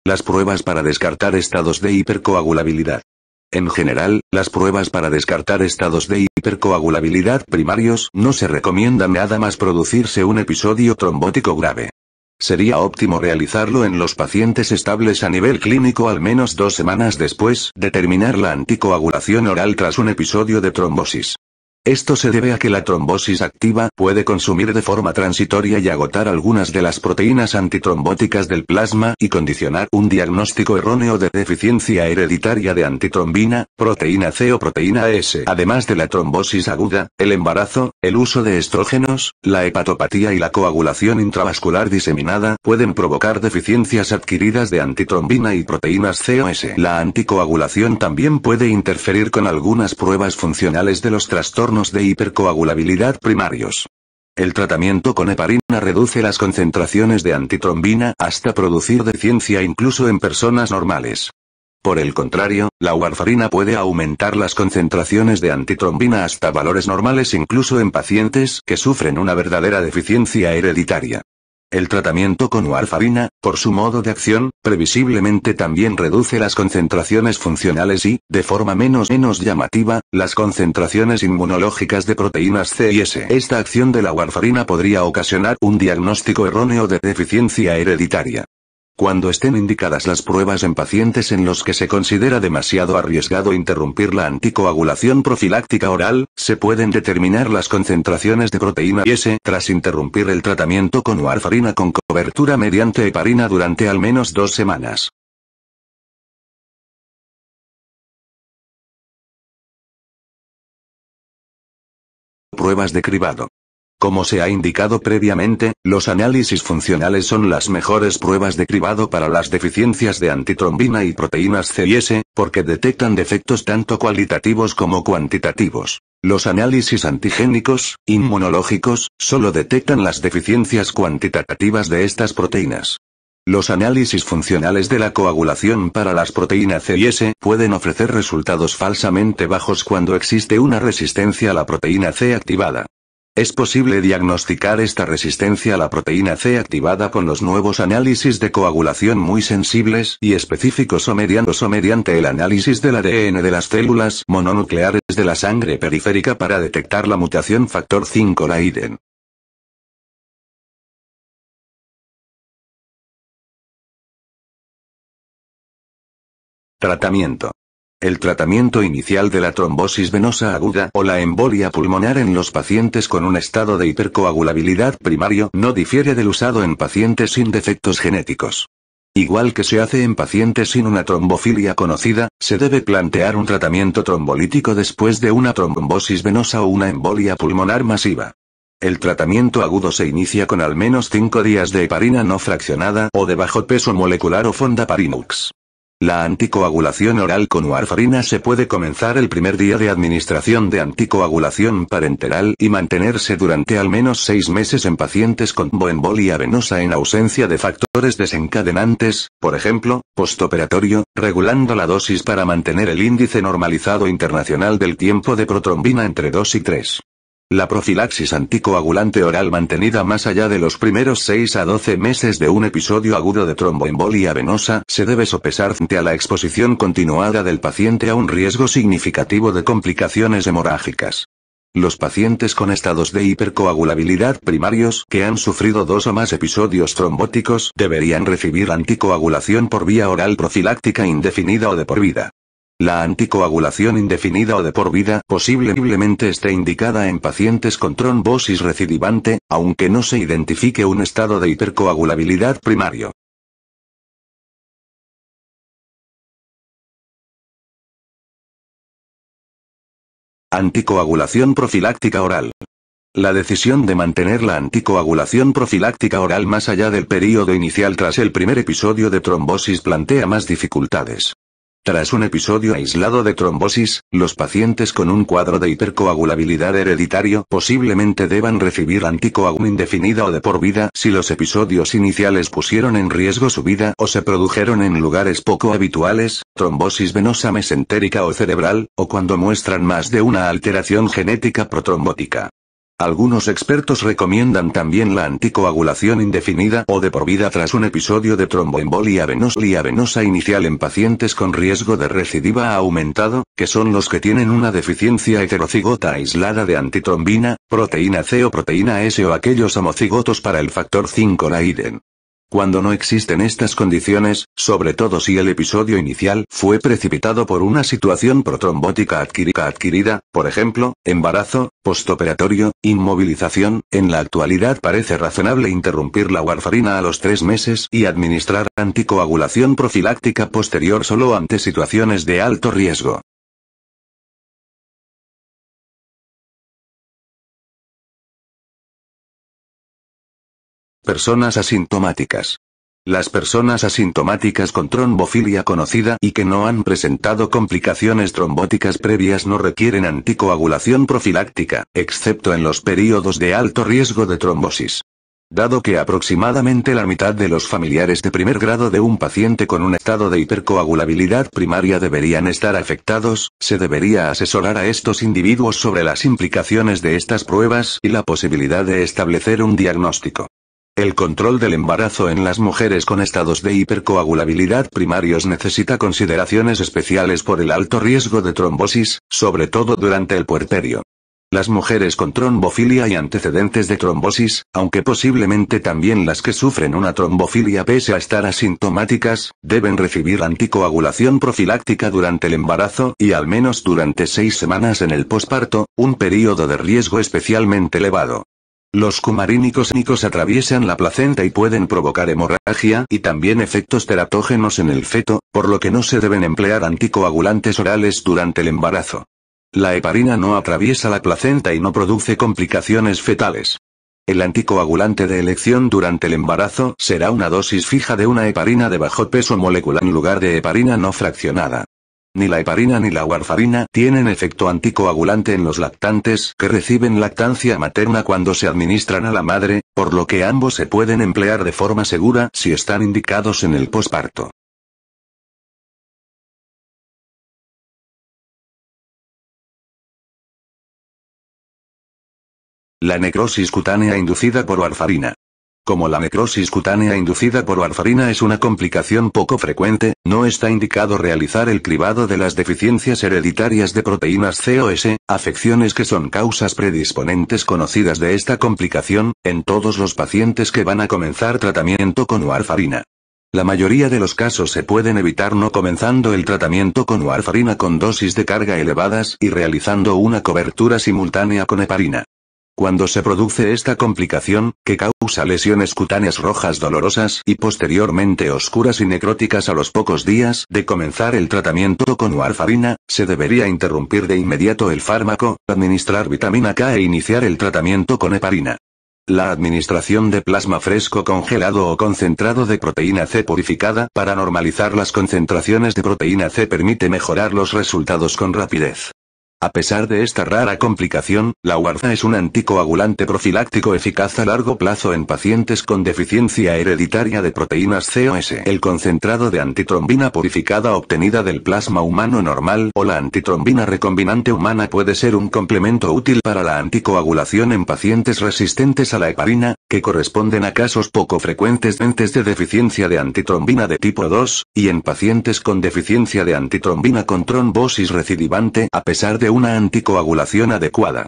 Las pruebas para descartar estados de hipercoagulabilidad. En general, las pruebas para descartar estados de hipercoagulabilidad primarios no se recomiendan nada más producirse un episodio trombótico grave. Sería óptimo realizarlo en los pacientes estables a nivel clínico al menos dos semanas después de terminar la anticoagulación oral tras un episodio de trombosis. Esto se debe a que la trombosis activa puede consumir de forma transitoria y agotar algunas de las proteínas antitrombóticas del plasma y condicionar un diagnóstico erróneo de deficiencia hereditaria de antitrombina, proteína C o proteína S. Además de la trombosis aguda, el embarazo, el uso de estrógenos, la hepatopatía y la coagulación intravascular diseminada pueden provocar deficiencias adquiridas de antitrombina y proteínas C o S. La anticoagulación también puede interferir con algunas pruebas funcionales de los trastornos de hipercoagulabilidad primarios. El tratamiento con heparina reduce las concentraciones de antitrombina hasta producir deficiencia incluso en personas normales. Por el contrario, la warfarina puede aumentar las concentraciones de antitrombina hasta valores normales incluso en pacientes que sufren una verdadera deficiencia hereditaria. El tratamiento con warfarina, por su modo de acción, previsiblemente también reduce las concentraciones funcionales y, de forma menos menos llamativa, las concentraciones inmunológicas de proteínas C y S. Esta acción de la warfarina podría ocasionar un diagnóstico erróneo de deficiencia hereditaria. Cuando estén indicadas las pruebas en pacientes en los que se considera demasiado arriesgado interrumpir la anticoagulación profiláctica oral, se pueden determinar las concentraciones de proteína S tras interrumpir el tratamiento con warfarina con cobertura mediante heparina durante al menos dos semanas. Pruebas de cribado. Como se ha indicado previamente, los análisis funcionales son las mejores pruebas de cribado para las deficiencias de antitrombina y proteínas C y S, porque detectan defectos tanto cualitativos como cuantitativos. Los análisis antigénicos, inmunológicos, solo detectan las deficiencias cuantitativas de estas proteínas. Los análisis funcionales de la coagulación para las proteínas C y S pueden ofrecer resultados falsamente bajos cuando existe una resistencia a la proteína C activada. Es posible diagnosticar esta resistencia a la proteína C activada con los nuevos análisis de coagulación muy sensibles y específicos o mediados o mediante el análisis del ADN de las células mononucleares de la sangre periférica para detectar la mutación factor 5 Leiden. Tratamiento el tratamiento inicial de la trombosis venosa aguda o la embolia pulmonar en los pacientes con un estado de hipercoagulabilidad primario no difiere del usado en pacientes sin defectos genéticos. Igual que se hace en pacientes sin una trombofilia conocida, se debe plantear un tratamiento trombolítico después de una trombosis venosa o una embolia pulmonar masiva. El tratamiento agudo se inicia con al menos 5 días de heparina no fraccionada o de bajo peso molecular o fonda parinux. La anticoagulación oral con warfarina se puede comenzar el primer día de administración de anticoagulación parenteral y mantenerse durante al menos seis meses en pacientes con boembolia venosa en ausencia de factores desencadenantes, por ejemplo, postoperatorio, regulando la dosis para mantener el índice normalizado internacional del tiempo de protrombina entre 2 y 3. La profilaxis anticoagulante oral mantenida más allá de los primeros 6 a 12 meses de un episodio agudo de tromboembolia venosa se debe sopesar frente a la exposición continuada del paciente a un riesgo significativo de complicaciones hemorrágicas. Los pacientes con estados de hipercoagulabilidad primarios que han sufrido dos o más episodios trombóticos deberían recibir anticoagulación por vía oral profiláctica indefinida o de por vida. La anticoagulación indefinida o de por vida posiblemente esté indicada en pacientes con trombosis recidivante, aunque no se identifique un estado de hipercoagulabilidad primario. Anticoagulación profiláctica oral. La decisión de mantener la anticoagulación profiláctica oral más allá del período inicial tras el primer episodio de trombosis plantea más dificultades. Tras un episodio aislado de trombosis, los pacientes con un cuadro de hipercoagulabilidad hereditario posiblemente deban recibir anticoagulación indefinida o de por vida si los episodios iniciales pusieron en riesgo su vida o se produjeron en lugares poco habituales, trombosis venosa mesentérica o cerebral, o cuando muestran más de una alteración genética protrombótica. Algunos expertos recomiendan también la anticoagulación indefinida o de por vida tras un episodio de tromboembolia venosa inicial en pacientes con riesgo de recidiva aumentado, que son los que tienen una deficiencia heterocigota aislada de antitrombina, proteína C o proteína S o aquellos homocigotos para el factor 5 Naiden. Cuando no existen estas condiciones, sobre todo si el episodio inicial fue precipitado por una situación protrombótica adquirida, por ejemplo, embarazo, postoperatorio, inmovilización, en la actualidad parece razonable interrumpir la warfarina a los tres meses y administrar anticoagulación profiláctica posterior solo ante situaciones de alto riesgo. Personas asintomáticas. Las personas asintomáticas con trombofilia conocida y que no han presentado complicaciones trombóticas previas no requieren anticoagulación profiláctica, excepto en los períodos de alto riesgo de trombosis. Dado que aproximadamente la mitad de los familiares de primer grado de un paciente con un estado de hipercoagulabilidad primaria deberían estar afectados, se debería asesorar a estos individuos sobre las implicaciones de estas pruebas y la posibilidad de establecer un diagnóstico. El control del embarazo en las mujeres con estados de hipercoagulabilidad primarios necesita consideraciones especiales por el alto riesgo de trombosis, sobre todo durante el puerperio. Las mujeres con trombofilia y antecedentes de trombosis, aunque posiblemente también las que sufren una trombofilia pese a estar asintomáticas, deben recibir anticoagulación profiláctica durante el embarazo y al menos durante seis semanas en el posparto, un periodo de riesgo especialmente elevado. Los cumarínicos atraviesan la placenta y pueden provocar hemorragia y también efectos teratógenos en el feto, por lo que no se deben emplear anticoagulantes orales durante el embarazo. La heparina no atraviesa la placenta y no produce complicaciones fetales. El anticoagulante de elección durante el embarazo será una dosis fija de una heparina de bajo peso molecular en lugar de heparina no fraccionada. Ni la heparina ni la warfarina tienen efecto anticoagulante en los lactantes que reciben lactancia materna cuando se administran a la madre, por lo que ambos se pueden emplear de forma segura si están indicados en el posparto. La necrosis cutánea inducida por warfarina. Como la necrosis cutánea inducida por warfarina es una complicación poco frecuente, no está indicado realizar el cribado de las deficiencias hereditarias de proteínas COS, afecciones que son causas predisponentes conocidas de esta complicación, en todos los pacientes que van a comenzar tratamiento con warfarina. La mayoría de los casos se pueden evitar no comenzando el tratamiento con warfarina con dosis de carga elevadas y realizando una cobertura simultánea con heparina. Cuando se produce esta complicación, que causa lesiones cutáneas rojas dolorosas y posteriormente oscuras y necróticas a los pocos días de comenzar el tratamiento con warfarina, se debería interrumpir de inmediato el fármaco, administrar vitamina K e iniciar el tratamiento con heparina. La administración de plasma fresco congelado o concentrado de proteína C purificada para normalizar las concentraciones de proteína C permite mejorar los resultados con rapidez. A pesar de esta rara complicación, la WARFA es un anticoagulante profiláctico eficaz a largo plazo en pacientes con deficiencia hereditaria de proteínas COS. El concentrado de antitrombina purificada obtenida del plasma humano normal o la antitrombina recombinante humana puede ser un complemento útil para la anticoagulación en pacientes resistentes a la heparina, que corresponden a casos poco frecuentes de deficiencia de antitrombina de tipo 2, y en pacientes con deficiencia de antitrombina con trombosis recidivante a pesar de una anticoagulación adecuada.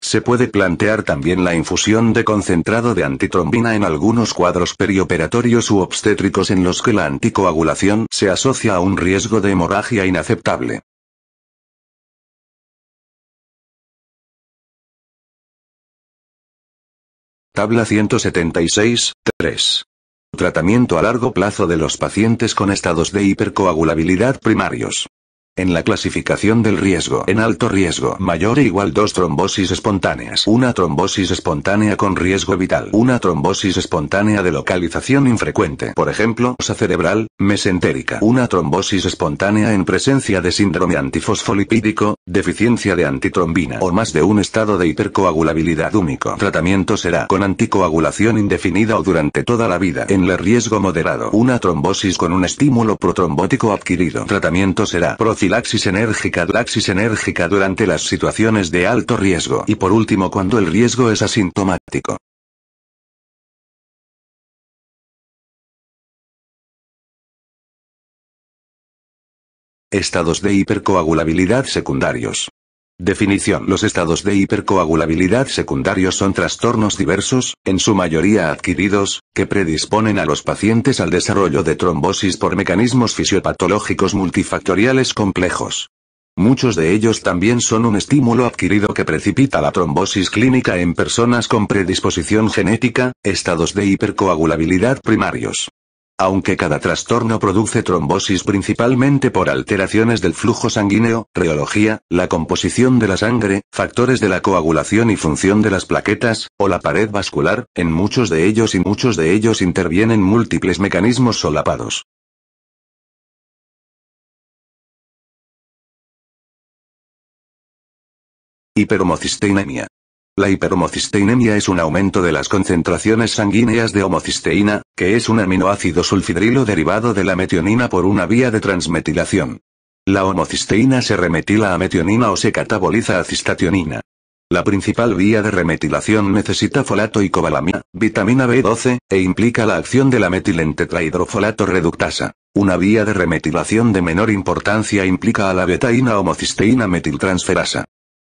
Se puede plantear también la infusión de concentrado de antitrombina en algunos cuadros perioperatorios u obstétricos en los que la anticoagulación se asocia a un riesgo de hemorragia inaceptable. Tabla 176, 3. Tratamiento a largo plazo de los pacientes con estados de hipercoagulabilidad primarios. En la clasificación del riesgo en alto riesgo mayor e igual dos trombosis espontáneas, una trombosis espontánea con riesgo vital, una trombosis espontánea de localización infrecuente, por ejemplo, cerebral, mesentérica, una trombosis espontánea en presencia de síndrome antifosfolipídico, Deficiencia de antitrombina o más de un estado de hipercoagulabilidad único. Tratamiento será con anticoagulación indefinida o durante toda la vida. En el riesgo moderado, una trombosis con un estímulo protrombótico adquirido. Tratamiento será profilaxis enérgica, laxis enérgica durante las situaciones de alto riesgo y por último cuando el riesgo es asintomático. Estados de hipercoagulabilidad secundarios. Definición. Los estados de hipercoagulabilidad secundarios son trastornos diversos, en su mayoría adquiridos, que predisponen a los pacientes al desarrollo de trombosis por mecanismos fisiopatológicos multifactoriales complejos. Muchos de ellos también son un estímulo adquirido que precipita la trombosis clínica en personas con predisposición genética, estados de hipercoagulabilidad primarios. Aunque cada trastorno produce trombosis principalmente por alteraciones del flujo sanguíneo, reología, la composición de la sangre, factores de la coagulación y función de las plaquetas, o la pared vascular, en muchos de ellos y muchos de ellos intervienen múltiples mecanismos solapados. Hipermocisteinemia. La hiperhomocisteinemia es un aumento de las concentraciones sanguíneas de homocisteína, que es un aminoácido sulfidrilo derivado de la metionina por una vía de transmetilación. La homocisteína se remetila a metionina o se cataboliza a cistationina. La principal vía de remetilación necesita folato y cobalamina, vitamina B12, e implica la acción de la metilentetrahidrofolato reductasa. Una vía de remetilación de menor importancia implica a la betaína homocisteína metiltransferasa.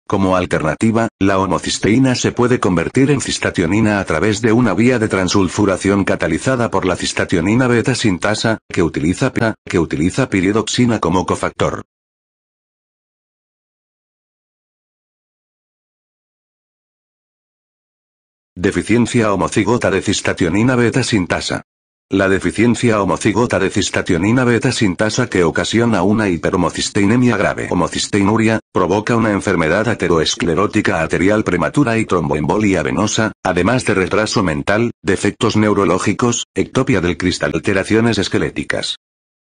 Como alternativa, la homocisteína se puede convertir en cistationina a través de una vía de transulfuración catalizada por la cistationina beta sintasa, que utiliza que utiliza piridoxina como cofactor. Deficiencia homocigota de cistationina beta sintasa. La deficiencia homocigota de cistationina beta-sintasa que ocasiona una hiperhomocisteinemia grave homocisteinuria, provoca una enfermedad ateroesclerótica arterial prematura y tromboembolia venosa, además de retraso mental, defectos neurológicos, ectopia del cristal alteraciones esqueléticas.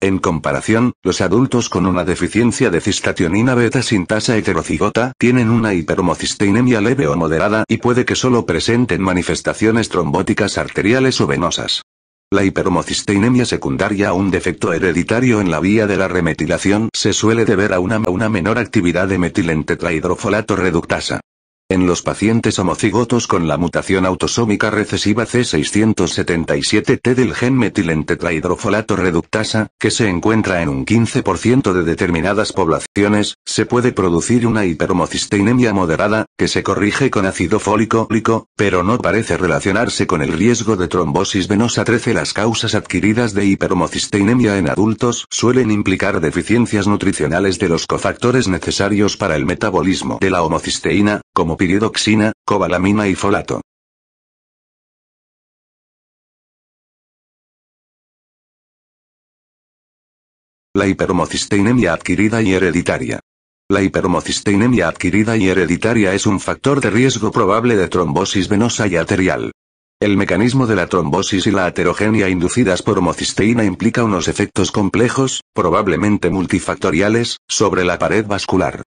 En comparación, los adultos con una deficiencia de cistationina beta-sintasa heterocigota tienen una hiperhomocisteinemia leve o moderada y puede que solo presenten manifestaciones trombóticas arteriales o venosas. La hipermocisteinemia secundaria a un defecto hereditario en la vía de la remetilación se suele deber a una, una menor actividad de metilentetrahidrofolato reductasa. En los pacientes homocigotos con la mutación autosómica recesiva C677T del gen metilentetrahidrofolato reductasa, que se encuentra en un 15% de determinadas poblaciones, se puede producir una hiperhomocisteinemia moderada, que se corrige con ácido fólico, pero no parece relacionarse con el riesgo de trombosis venosa 13. Las causas adquiridas de hiperhomocisteinemia en adultos suelen implicar deficiencias nutricionales de los cofactores necesarios para el metabolismo de la homocisteína, como piridoxina, cobalamina y folato. La hiperhomocisteinemia adquirida y hereditaria. La hiperhomocisteinemia adquirida y hereditaria es un factor de riesgo probable de trombosis venosa y arterial. El mecanismo de la trombosis y la aterogenia inducidas por homocisteína implica unos efectos complejos, probablemente multifactoriales, sobre la pared vascular.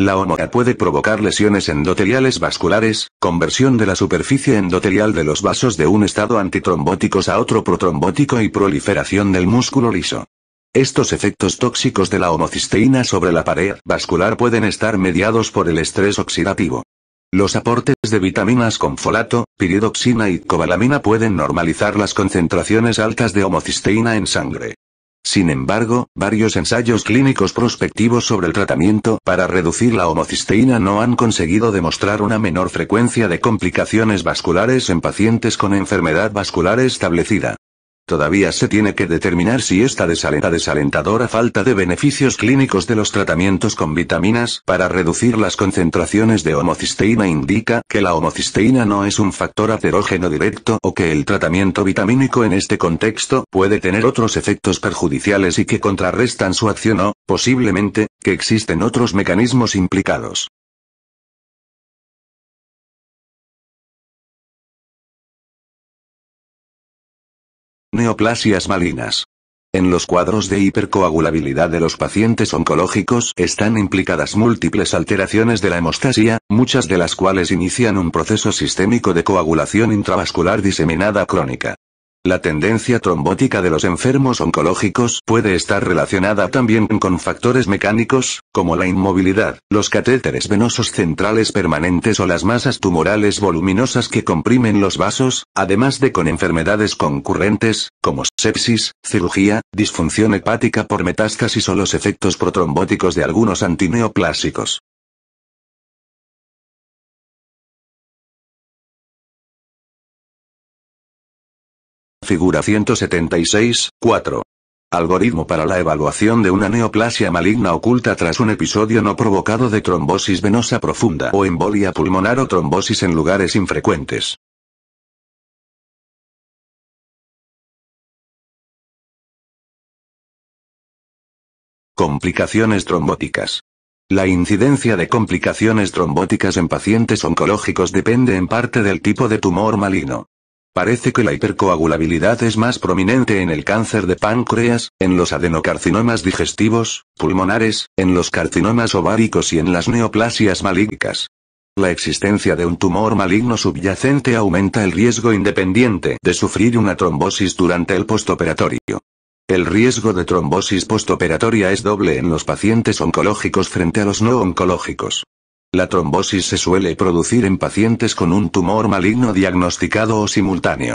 La homocisteína puede provocar lesiones endoteliales vasculares, conversión de la superficie endotelial de los vasos de un estado antitrombóticos a otro protrombótico y proliferación del músculo liso. Estos efectos tóxicos de la homocisteína sobre la pared vascular pueden estar mediados por el estrés oxidativo. Los aportes de vitaminas con folato, piridoxina y cobalamina pueden normalizar las concentraciones altas de homocisteína en sangre. Sin embargo, varios ensayos clínicos prospectivos sobre el tratamiento para reducir la homocisteína no han conseguido demostrar una menor frecuencia de complicaciones vasculares en pacientes con enfermedad vascular establecida. Todavía se tiene que determinar si esta desalentadora falta de beneficios clínicos de los tratamientos con vitaminas para reducir las concentraciones de homocisteína indica que la homocisteína no es un factor aterógeno directo o que el tratamiento vitamínico en este contexto puede tener otros efectos perjudiciales y que contrarrestan su acción o, posiblemente, que existen otros mecanismos implicados. Neoplasias malignas. En los cuadros de hipercoagulabilidad de los pacientes oncológicos están implicadas múltiples alteraciones de la hemostasia, muchas de las cuales inician un proceso sistémico de coagulación intravascular diseminada crónica. La tendencia trombótica de los enfermos oncológicos puede estar relacionada también con factores mecánicos, como la inmovilidad, los catéteres venosos centrales permanentes o las masas tumorales voluminosas que comprimen los vasos, además de con enfermedades concurrentes, como sepsis, cirugía, disfunción hepática por metástasis o los efectos protrombóticos de algunos antineoplásicos. Figura 176, 4. Algoritmo para la evaluación de una neoplasia maligna oculta tras un episodio no provocado de trombosis venosa profunda o embolia pulmonar o trombosis en lugares infrecuentes. Complicaciones trombóticas. La incidencia de complicaciones trombóticas en pacientes oncológicos depende en parte del tipo de tumor maligno. Parece que la hipercoagulabilidad es más prominente en el cáncer de páncreas, en los adenocarcinomas digestivos, pulmonares, en los carcinomas ováricos y en las neoplasias malignas. La existencia de un tumor maligno subyacente aumenta el riesgo independiente de sufrir una trombosis durante el postoperatorio. El riesgo de trombosis postoperatoria es doble en los pacientes oncológicos frente a los no oncológicos. La trombosis se suele producir en pacientes con un tumor maligno diagnosticado o simultáneo.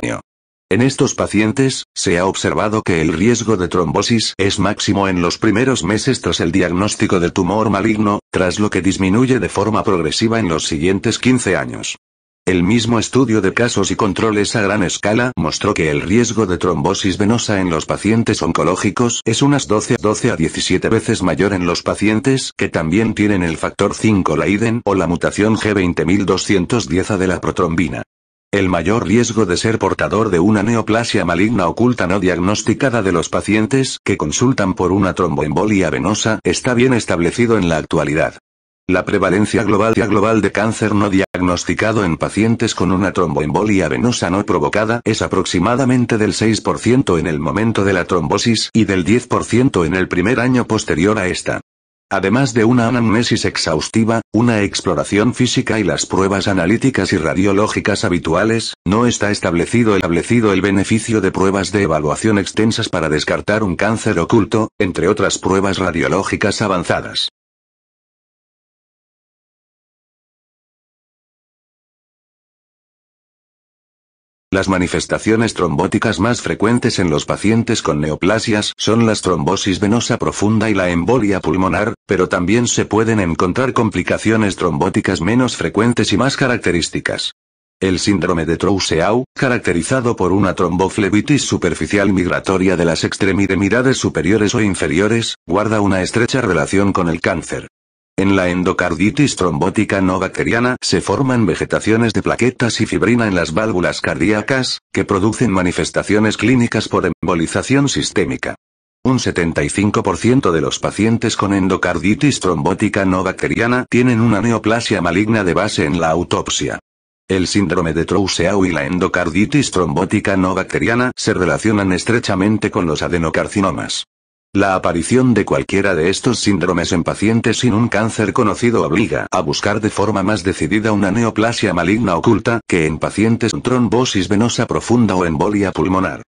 En estos pacientes, se ha observado que el riesgo de trombosis es máximo en los primeros meses tras el diagnóstico del tumor maligno, tras lo que disminuye de forma progresiva en los siguientes 15 años. El mismo estudio de casos y controles a gran escala mostró que el riesgo de trombosis venosa en los pacientes oncológicos es unas 12 a, 17 veces mayor en los pacientes que también tienen el factor 5 Leiden o la mutación G20210A de la protrombina. El mayor riesgo de ser portador de una neoplasia maligna oculta no diagnosticada de los pacientes que consultan por una tromboembolia venosa está bien establecido en la actualidad. La prevalencia global, global de cáncer no diagnosticado en pacientes con una tromboembolia venosa no provocada es aproximadamente del 6% en el momento de la trombosis y del 10% en el primer año posterior a esta. Además de una anamnesis exhaustiva, una exploración física y las pruebas analíticas y radiológicas habituales, no está establecido el beneficio de pruebas de evaluación extensas para descartar un cáncer oculto, entre otras pruebas radiológicas avanzadas. Las manifestaciones trombóticas más frecuentes en los pacientes con neoplasias son las trombosis venosa profunda y la embolia pulmonar, pero también se pueden encontrar complicaciones trombóticas menos frecuentes y más características. El síndrome de Trousseau, caracterizado por una tromboflebitis superficial migratoria de las extremidades superiores o inferiores, guarda una estrecha relación con el cáncer. En la endocarditis trombótica no bacteriana se forman vegetaciones de plaquetas y fibrina en las válvulas cardíacas, que producen manifestaciones clínicas por embolización sistémica. Un 75% de los pacientes con endocarditis trombótica no bacteriana tienen una neoplasia maligna de base en la autopsia. El síndrome de Trousseau y la endocarditis trombótica no bacteriana se relacionan estrechamente con los adenocarcinomas. La aparición de cualquiera de estos síndromes en pacientes sin un cáncer conocido obliga a buscar de forma más decidida una neoplasia maligna oculta que en pacientes con trombosis venosa profunda o embolia pulmonar.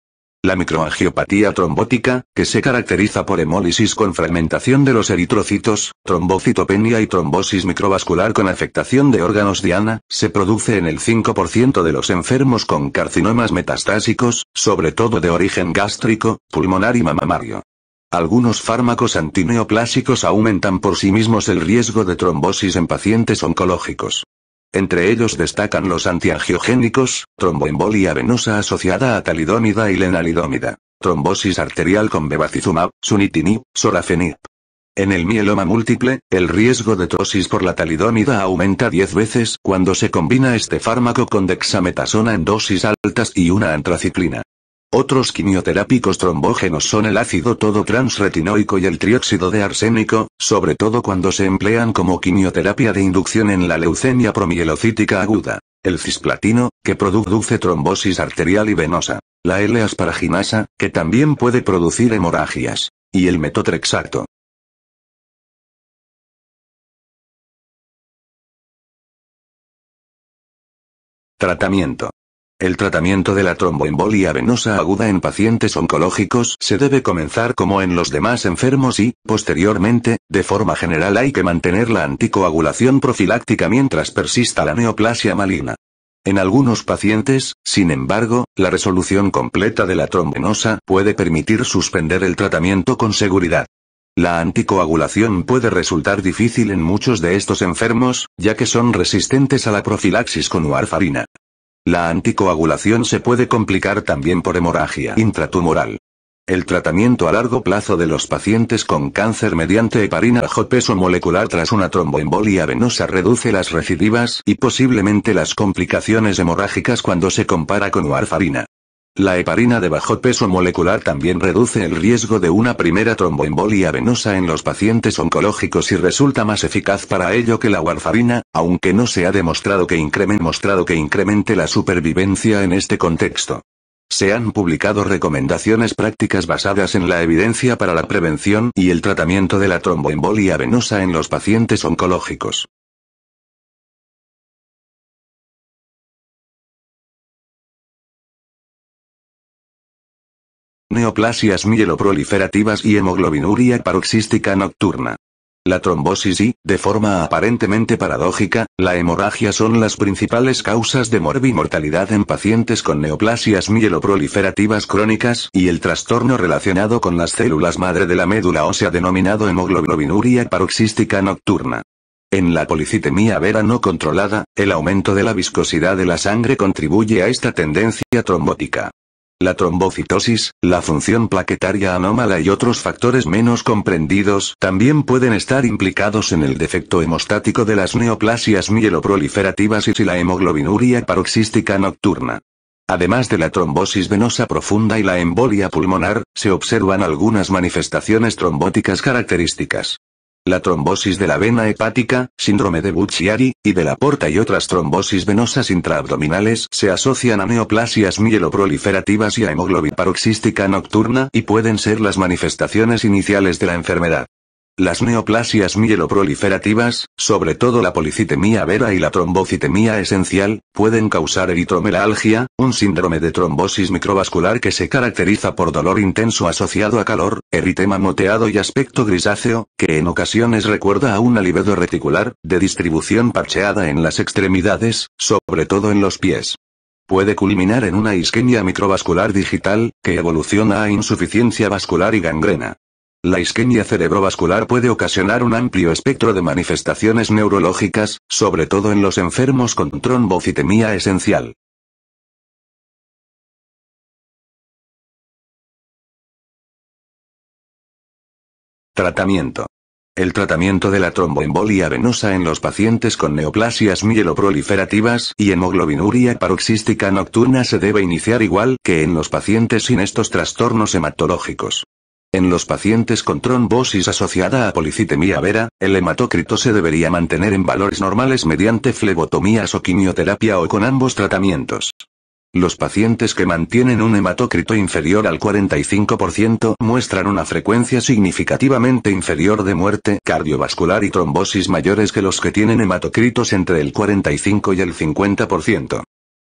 La microangiopatía trombótica, que se caracteriza por hemólisis con fragmentación de los eritrocitos, trombocitopenia y trombosis microvascular con afectación de órganos diana, se produce en el 5% de los enfermos con carcinomas metastásicos, sobre todo de origen gástrico, pulmonar y mamamario. Algunos fármacos antineoplásicos aumentan por sí mismos el riesgo de trombosis en pacientes oncológicos. Entre ellos destacan los antiangiogénicos, tromboembolia venosa asociada a talidomida y lenalidomida, trombosis arterial con bevacizumab, sunitinib, sorafenib. En el mieloma múltiple, el riesgo de trosis por la talidomida aumenta 10 veces cuando se combina este fármaco con dexametasona en dosis altas y una antraciclina. Otros quimioterápicos trombógenos son el ácido todo transretinoico y el trióxido de arsénico, sobre todo cuando se emplean como quimioterapia de inducción en la leucemia promielocítica aguda. El cisplatino, que produce trombosis arterial y venosa. La L-asparaginasa, que también puede producir hemorragias. Y el metotrexato. Tratamiento. El tratamiento de la tromboembolia venosa aguda en pacientes oncológicos se debe comenzar como en los demás enfermos y, posteriormente, de forma general hay que mantener la anticoagulación profiláctica mientras persista la neoplasia maligna. En algunos pacientes, sin embargo, la resolución completa de la trombenosa puede permitir suspender el tratamiento con seguridad. La anticoagulación puede resultar difícil en muchos de estos enfermos, ya que son resistentes a la profilaxis con warfarina. La anticoagulación se puede complicar también por hemorragia intratumoral. El tratamiento a largo plazo de los pacientes con cáncer mediante heparina bajo peso molecular tras una tromboembolia venosa reduce las recidivas y posiblemente las complicaciones hemorrágicas cuando se compara con warfarina. La heparina de bajo peso molecular también reduce el riesgo de una primera tromboembolia venosa en los pacientes oncológicos y resulta más eficaz para ello que la warfarina, aunque no se ha demostrado que, que incremente la supervivencia en este contexto. Se han publicado recomendaciones prácticas basadas en la evidencia para la prevención y el tratamiento de la tromboembolia venosa en los pacientes oncológicos. neoplasias mieloproliferativas y hemoglobinuria paroxística nocturna. La trombosis y, de forma aparentemente paradójica, la hemorragia son las principales causas de morbimortalidad en pacientes con neoplasias mieloproliferativas crónicas y el trastorno relacionado con las células madre de la médula ósea denominado hemoglobinuria paroxística nocturna. En la policitemia vera no controlada, el aumento de la viscosidad de la sangre contribuye a esta tendencia trombótica la trombocitosis, la función plaquetaria anómala y otros factores menos comprendidos también pueden estar implicados en el defecto hemostático de las neoplasias mieloproliferativas y la hemoglobinuria paroxística nocturna. Además de la trombosis venosa profunda y la embolia pulmonar, se observan algunas manifestaciones trombóticas características la trombosis de la vena hepática, síndrome de Bucciari, y de la porta y otras trombosis venosas intraabdominales se asocian a neoplasias mieloproliferativas y a hemoglobina paroxística nocturna y pueden ser las manifestaciones iniciales de la enfermedad. Las neoplasias mieloproliferativas, sobre todo la policitemia vera y la trombocitemia esencial, pueden causar eritromelalgia, un síndrome de trombosis microvascular que se caracteriza por dolor intenso asociado a calor, eritema moteado y aspecto grisáceo, que en ocasiones recuerda a un alivedo reticular, de distribución parcheada en las extremidades, sobre todo en los pies puede culminar en una isquemia microvascular digital, que evoluciona a insuficiencia vascular y gangrena. La isquemia cerebrovascular puede ocasionar un amplio espectro de manifestaciones neurológicas, sobre todo en los enfermos con trombocitemia esencial. Tratamiento. El tratamiento de la tromboembolia venosa en los pacientes con neoplasias mieloproliferativas y hemoglobinuria paroxística nocturna se debe iniciar igual que en los pacientes sin estos trastornos hematológicos. En los pacientes con trombosis asociada a policitemia vera, el hematocrito se debería mantener en valores normales mediante flebotomías o quimioterapia o con ambos tratamientos. Los pacientes que mantienen un hematocrito inferior al 45% muestran una frecuencia significativamente inferior de muerte cardiovascular y trombosis mayores que los que tienen hematocritos entre el 45 y el 50%.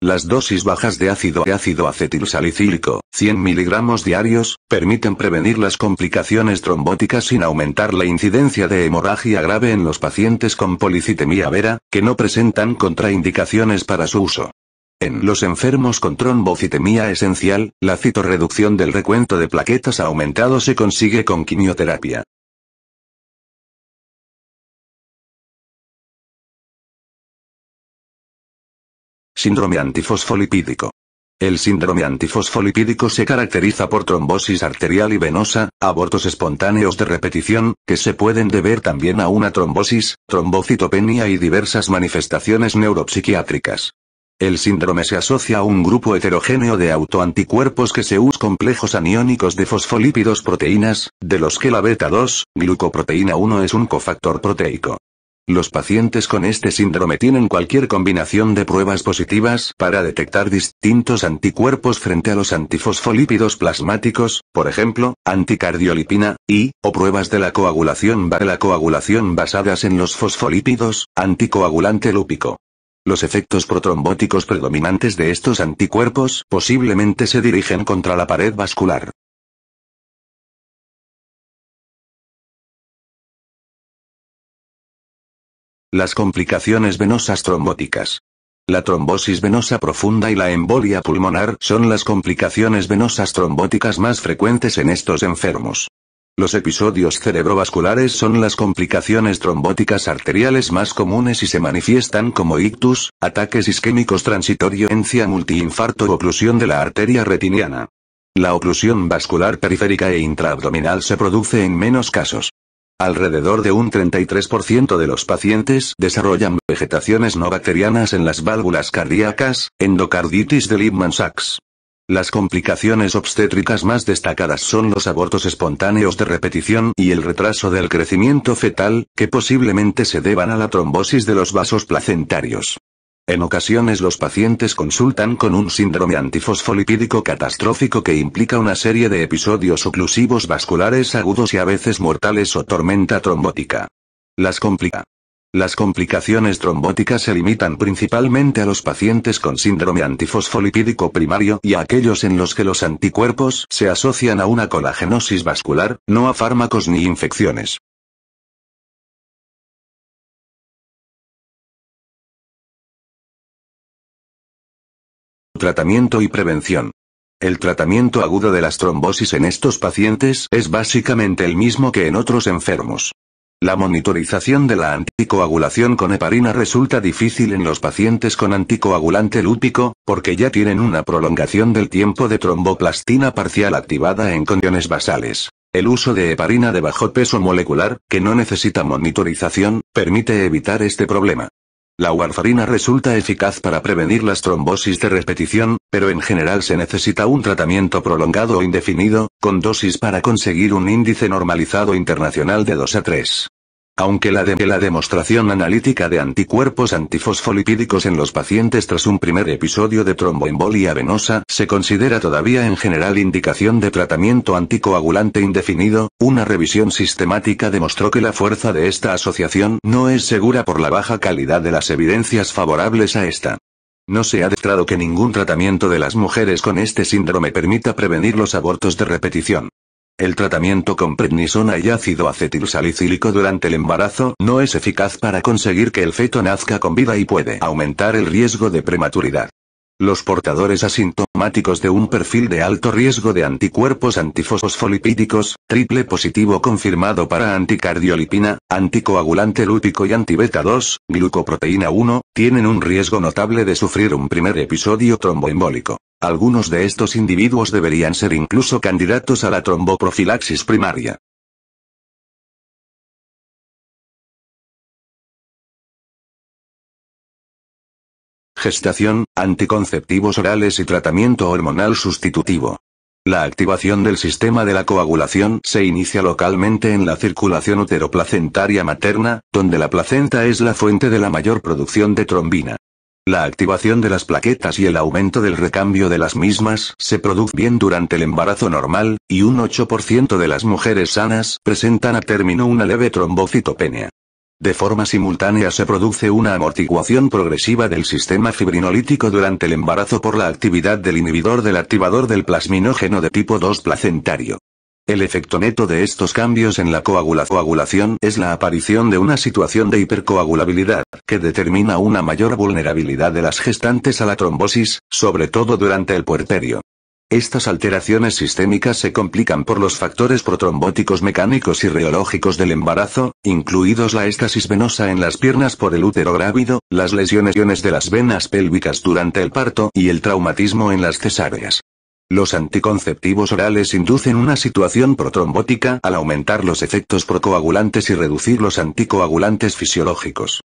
Las dosis bajas de ácido y ácido acetilsalicílico, 100 miligramos diarios, permiten prevenir las complicaciones trombóticas sin aumentar la incidencia de hemorragia grave en los pacientes con policitemia vera, que no presentan contraindicaciones para su uso. En los enfermos con trombocitemia esencial, la citorreducción del recuento de plaquetas aumentado se consigue con quimioterapia. Síndrome antifosfolipídico. El síndrome antifosfolipídico se caracteriza por trombosis arterial y venosa, abortos espontáneos de repetición, que se pueden deber también a una trombosis, trombocitopenia y diversas manifestaciones neuropsiquiátricas. El síndrome se asocia a un grupo heterogéneo de autoanticuerpos que se usan complejos aniónicos de fosfolípidos proteínas, de los que la beta-2, glucoproteína 1 es un cofactor proteico. Los pacientes con este síndrome tienen cualquier combinación de pruebas positivas para detectar distintos anticuerpos frente a los antifosfolípidos plasmáticos, por ejemplo, anticardiolipina, y, o pruebas de la coagulación, la coagulación basadas en los fosfolípidos, anticoagulante lúpico. Los efectos protrombóticos predominantes de estos anticuerpos posiblemente se dirigen contra la pared vascular. Las complicaciones venosas trombóticas. La trombosis venosa profunda y la embolia pulmonar son las complicaciones venosas trombóticas más frecuentes en estos enfermos. Los episodios cerebrovasculares son las complicaciones trombóticas arteriales más comunes y se manifiestan como ictus, ataques isquémicos transitorio, encia multiinfarto, oclusión de la arteria retiniana. La oclusión vascular periférica e intraabdominal se produce en menos casos. Alrededor de un 33% de los pacientes desarrollan vegetaciones no bacterianas en las válvulas cardíacas, endocarditis de libman Sachs. Las complicaciones obstétricas más destacadas son los abortos espontáneos de repetición y el retraso del crecimiento fetal, que posiblemente se deban a la trombosis de los vasos placentarios. En ocasiones los pacientes consultan con un síndrome antifosfolipídico catastrófico que implica una serie de episodios oclusivos vasculares agudos y a veces mortales o tormenta trombótica. Las complica. Las complicaciones trombóticas se limitan principalmente a los pacientes con síndrome antifosfolipídico primario y a aquellos en los que los anticuerpos se asocian a una colagenosis vascular, no a fármacos ni infecciones. tratamiento y prevención. El tratamiento agudo de las trombosis en estos pacientes es básicamente el mismo que en otros enfermos. La monitorización de la anticoagulación con heparina resulta difícil en los pacientes con anticoagulante lúpico, porque ya tienen una prolongación del tiempo de tromboplastina parcial activada en condiciones basales. El uso de heparina de bajo peso molecular, que no necesita monitorización, permite evitar este problema. La warfarina resulta eficaz para prevenir las trombosis de repetición, pero en general se necesita un tratamiento prolongado o indefinido, con dosis para conseguir un índice normalizado internacional de 2 a 3. Aunque la, demostración analítica de anticuerpos antifosfolipídicos en los pacientes tras un primer episodio de tromboembolia venosa se considera todavía en general indicación de tratamiento anticoagulante indefinido, una revisión sistemática demostró que la fuerza de esta asociación no es segura por la baja calidad de las evidencias favorables a esta. No se ha demostrado que ningún tratamiento de las mujeres con este síndrome permita prevenir los abortos de repetición. El tratamiento con prednisona y ácido acetilsalicílico durante el embarazo no es eficaz para conseguir que el feto nazca con vida y puede aumentar el riesgo de prematuridad. Los portadores asintomáticos de un perfil de alto riesgo de anticuerpos antifosfolipídicos, triple positivo confirmado para anticardiolipina, anticoagulante lúpico y antibeta 2, glucoproteína 1, tienen un riesgo notable de sufrir un primer episodio tromboembólico. Algunos de estos individuos deberían ser incluso candidatos a la tromboprofilaxis primaria. gestación, anticonceptivos orales y tratamiento hormonal sustitutivo. La activación del sistema de la coagulación se inicia localmente en la circulación uteroplacentaria materna, donde la placenta es la fuente de la mayor producción de trombina. La activación de las plaquetas y el aumento del recambio de las mismas se produce bien durante el embarazo normal, y un 8% de las mujeres sanas presentan a término una leve trombocitopenia. De forma simultánea se produce una amortiguación progresiva del sistema fibrinolítico durante el embarazo por la actividad del inhibidor del activador del plasminógeno de tipo 2 placentario. El efecto neto de estos cambios en la coagulación es la aparición de una situación de hipercoagulabilidad, que determina una mayor vulnerabilidad de las gestantes a la trombosis, sobre todo durante el puerperio. Estas alteraciones sistémicas se complican por los factores protrombóticos mecánicos y reológicos del embarazo, incluidos la estasis venosa en las piernas por el útero grávido, las lesiones de las venas pélvicas durante el parto y el traumatismo en las cesáreas. Los anticonceptivos orales inducen una situación protrombótica al aumentar los efectos procoagulantes y reducir los anticoagulantes fisiológicos.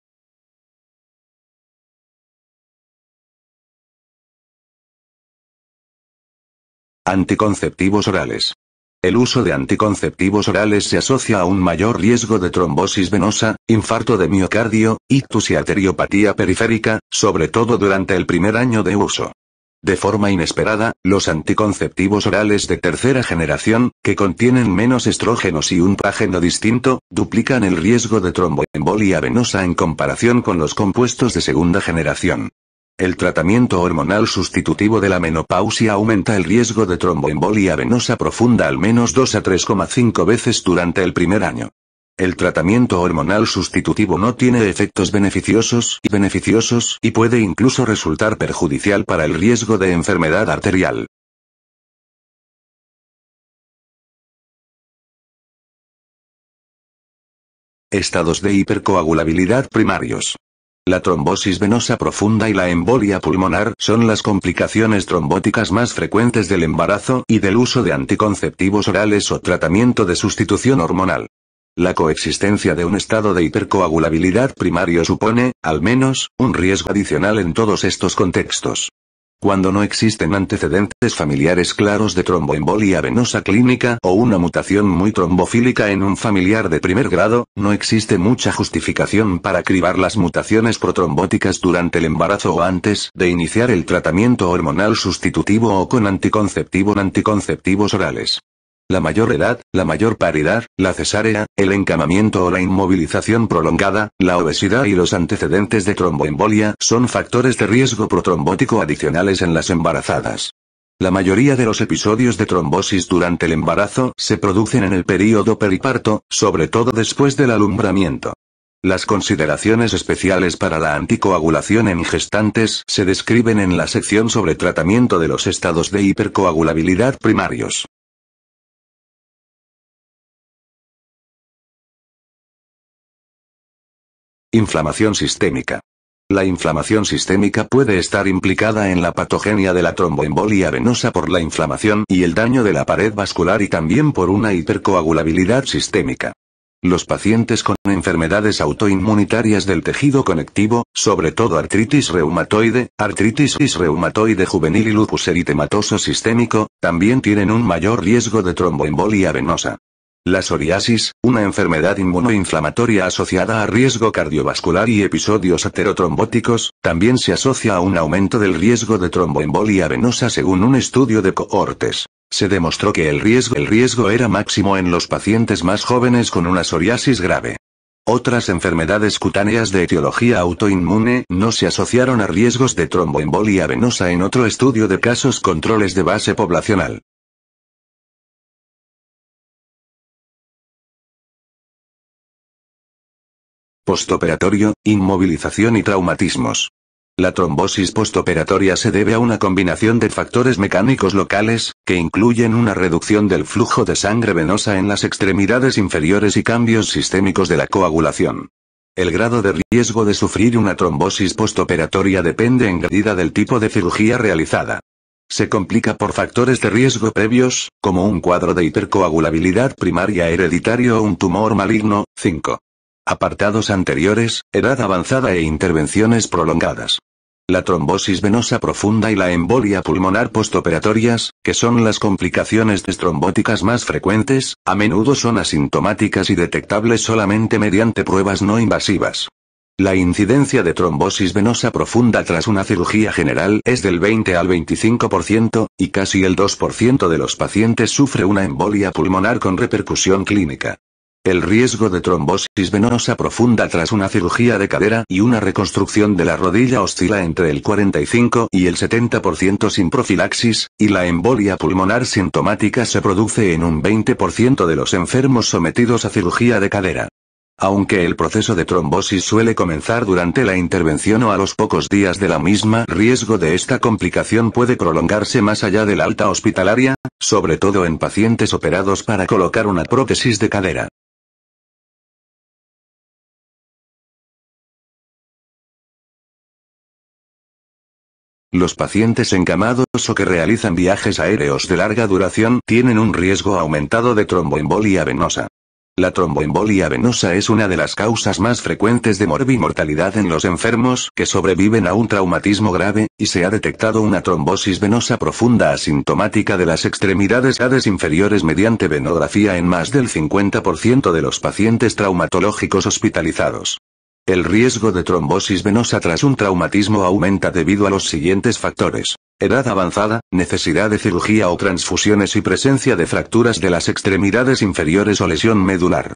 Anticonceptivos orales. El uso de anticonceptivos orales se asocia a un mayor riesgo de trombosis venosa, infarto de miocardio, ictus y arteriopatía periférica, sobre todo durante el primer año de uso. De forma inesperada, los anticonceptivos orales de tercera generación, que contienen menos estrógenos y un págeno distinto, duplican el riesgo de tromboembolia venosa en comparación con los compuestos de segunda generación. El tratamiento hormonal sustitutivo de la menopausia aumenta el riesgo de tromboembolia venosa profunda al menos 2 a 3,5 veces durante el primer año. El tratamiento hormonal sustitutivo no tiene efectos beneficiosos y beneficiosos y puede incluso resultar perjudicial para el riesgo de enfermedad arterial. Estados de hipercoagulabilidad primarios. La trombosis venosa profunda y la embolia pulmonar son las complicaciones trombóticas más frecuentes del embarazo y del uso de anticonceptivos orales o tratamiento de sustitución hormonal. La coexistencia de un estado de hipercoagulabilidad primario supone, al menos, un riesgo adicional en todos estos contextos. Cuando no existen antecedentes familiares claros de tromboembolia venosa clínica o una mutación muy trombofílica en un familiar de primer grado, no existe mucha justificación para cribar las mutaciones protrombóticas durante el embarazo o antes de iniciar el tratamiento hormonal sustitutivo o con anticonceptivo anticonceptivos orales la mayor edad, la mayor paridad, la cesárea, el encamamiento o la inmovilización prolongada, la obesidad y los antecedentes de tromboembolia son factores de riesgo protrombótico adicionales en las embarazadas. La mayoría de los episodios de trombosis durante el embarazo se producen en el período periparto, sobre todo después del alumbramiento. Las consideraciones especiales para la anticoagulación en gestantes se describen en la sección sobre tratamiento de los estados de hipercoagulabilidad primarios. Inflamación sistémica. La inflamación sistémica puede estar implicada en la patogenia de la tromboembolia venosa por la inflamación y el daño de la pared vascular y también por una hipercoagulabilidad sistémica. Los pacientes con enfermedades autoinmunitarias del tejido conectivo, sobre todo artritis reumatoide, artritis reumatoide juvenil y lupus eritematoso sistémico, también tienen un mayor riesgo de tromboembolia venosa. La psoriasis, una enfermedad inmunoinflamatoria asociada a riesgo cardiovascular y episodios aterotrombóticos, también se asocia a un aumento del riesgo de tromboembolia venosa según un estudio de cohortes. Se demostró que el riesgo, era máximo en los pacientes más jóvenes con una psoriasis grave. Otras enfermedades cutáneas de etiología autoinmune no se asociaron a riesgos de tromboembolia venosa en otro estudio de casos controles de base poblacional. postoperatorio, inmovilización y traumatismos. La trombosis postoperatoria se debe a una combinación de factores mecánicos locales, que incluyen una reducción del flujo de sangre venosa en las extremidades inferiores y cambios sistémicos de la coagulación. El grado de riesgo de sufrir una trombosis postoperatoria depende en medida del tipo de cirugía realizada. Se complica por factores de riesgo previos, como un cuadro de hipercoagulabilidad primaria hereditario o un tumor maligno, 5. Apartados anteriores, edad avanzada e intervenciones prolongadas. La trombosis venosa profunda y la embolia pulmonar postoperatorias, que son las complicaciones destrombóticas más frecuentes, a menudo son asintomáticas y detectables solamente mediante pruebas no invasivas. La incidencia de trombosis venosa profunda tras una cirugía general es del 20 al 25%, y casi el 2% de los pacientes sufre una embolia pulmonar con repercusión clínica. El riesgo de trombosis venosa profunda tras una cirugía de cadera y una reconstrucción de la rodilla oscila entre el 45 y el 70% sin profilaxis, y la embolia pulmonar sintomática se produce en un 20% de los enfermos sometidos a cirugía de cadera. Aunque el proceso de trombosis suele comenzar durante la intervención o a los pocos días de la misma, riesgo de esta complicación puede prolongarse más allá de la alta hospitalaria, sobre todo en pacientes operados para colocar una prótesis de cadera. Los pacientes encamados o que realizan viajes aéreos de larga duración tienen un riesgo aumentado de tromboembolia venosa. La tromboembolia venosa es una de las causas más frecuentes de morbimortalidad en los enfermos que sobreviven a un traumatismo grave, y se ha detectado una trombosis venosa profunda asintomática de las extremidades Ades inferiores mediante venografía en más del 50% de los pacientes traumatológicos hospitalizados. El riesgo de trombosis venosa tras un traumatismo aumenta debido a los siguientes factores. Edad avanzada, necesidad de cirugía o transfusiones y presencia de fracturas de las extremidades inferiores o lesión medular.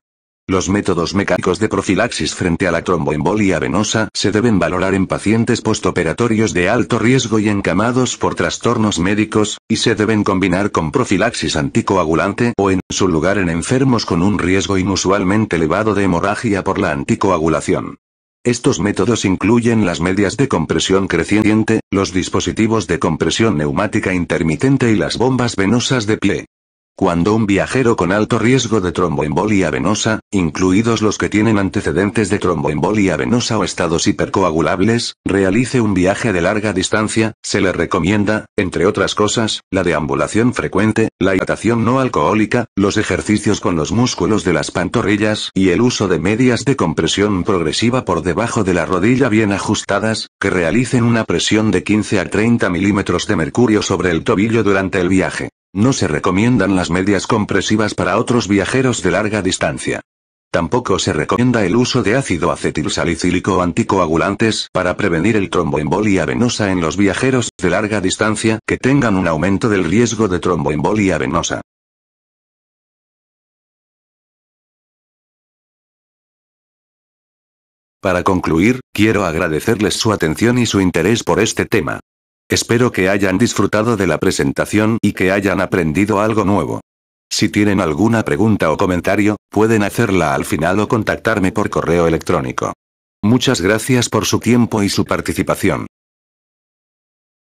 Los métodos mecánicos de profilaxis frente a la tromboembolia venosa se deben valorar en pacientes postoperatorios de alto riesgo y encamados por trastornos médicos, y se deben combinar con profilaxis anticoagulante o en su lugar en enfermos con un riesgo inusualmente elevado de hemorragia por la anticoagulación. Estos métodos incluyen las medias de compresión creciente, los dispositivos de compresión neumática intermitente y las bombas venosas de pie. Cuando un viajero con alto riesgo de tromboembolia venosa, incluidos los que tienen antecedentes de tromboembolia venosa o estados hipercoagulables, realice un viaje de larga distancia, se le recomienda, entre otras cosas, la deambulación frecuente, la hidratación no alcohólica, los ejercicios con los músculos de las pantorrillas y el uso de medias de compresión progresiva por debajo de la rodilla bien ajustadas, que realicen una presión de 15 a 30 milímetros de mercurio sobre el tobillo durante el viaje. No se recomiendan las medias compresivas para otros viajeros de larga distancia. Tampoco se recomienda el uso de ácido acetilsalicílico o anticoagulantes para prevenir el tromboembolia venosa en los viajeros de larga distancia que tengan un aumento del riesgo de tromboembolia venosa. Para concluir, quiero agradecerles su atención y su interés por este tema. Espero que hayan disfrutado de la presentación y que hayan aprendido algo nuevo. Si tienen alguna pregunta o comentario, pueden hacerla al final o contactarme por correo electrónico. Muchas gracias por su tiempo y su participación.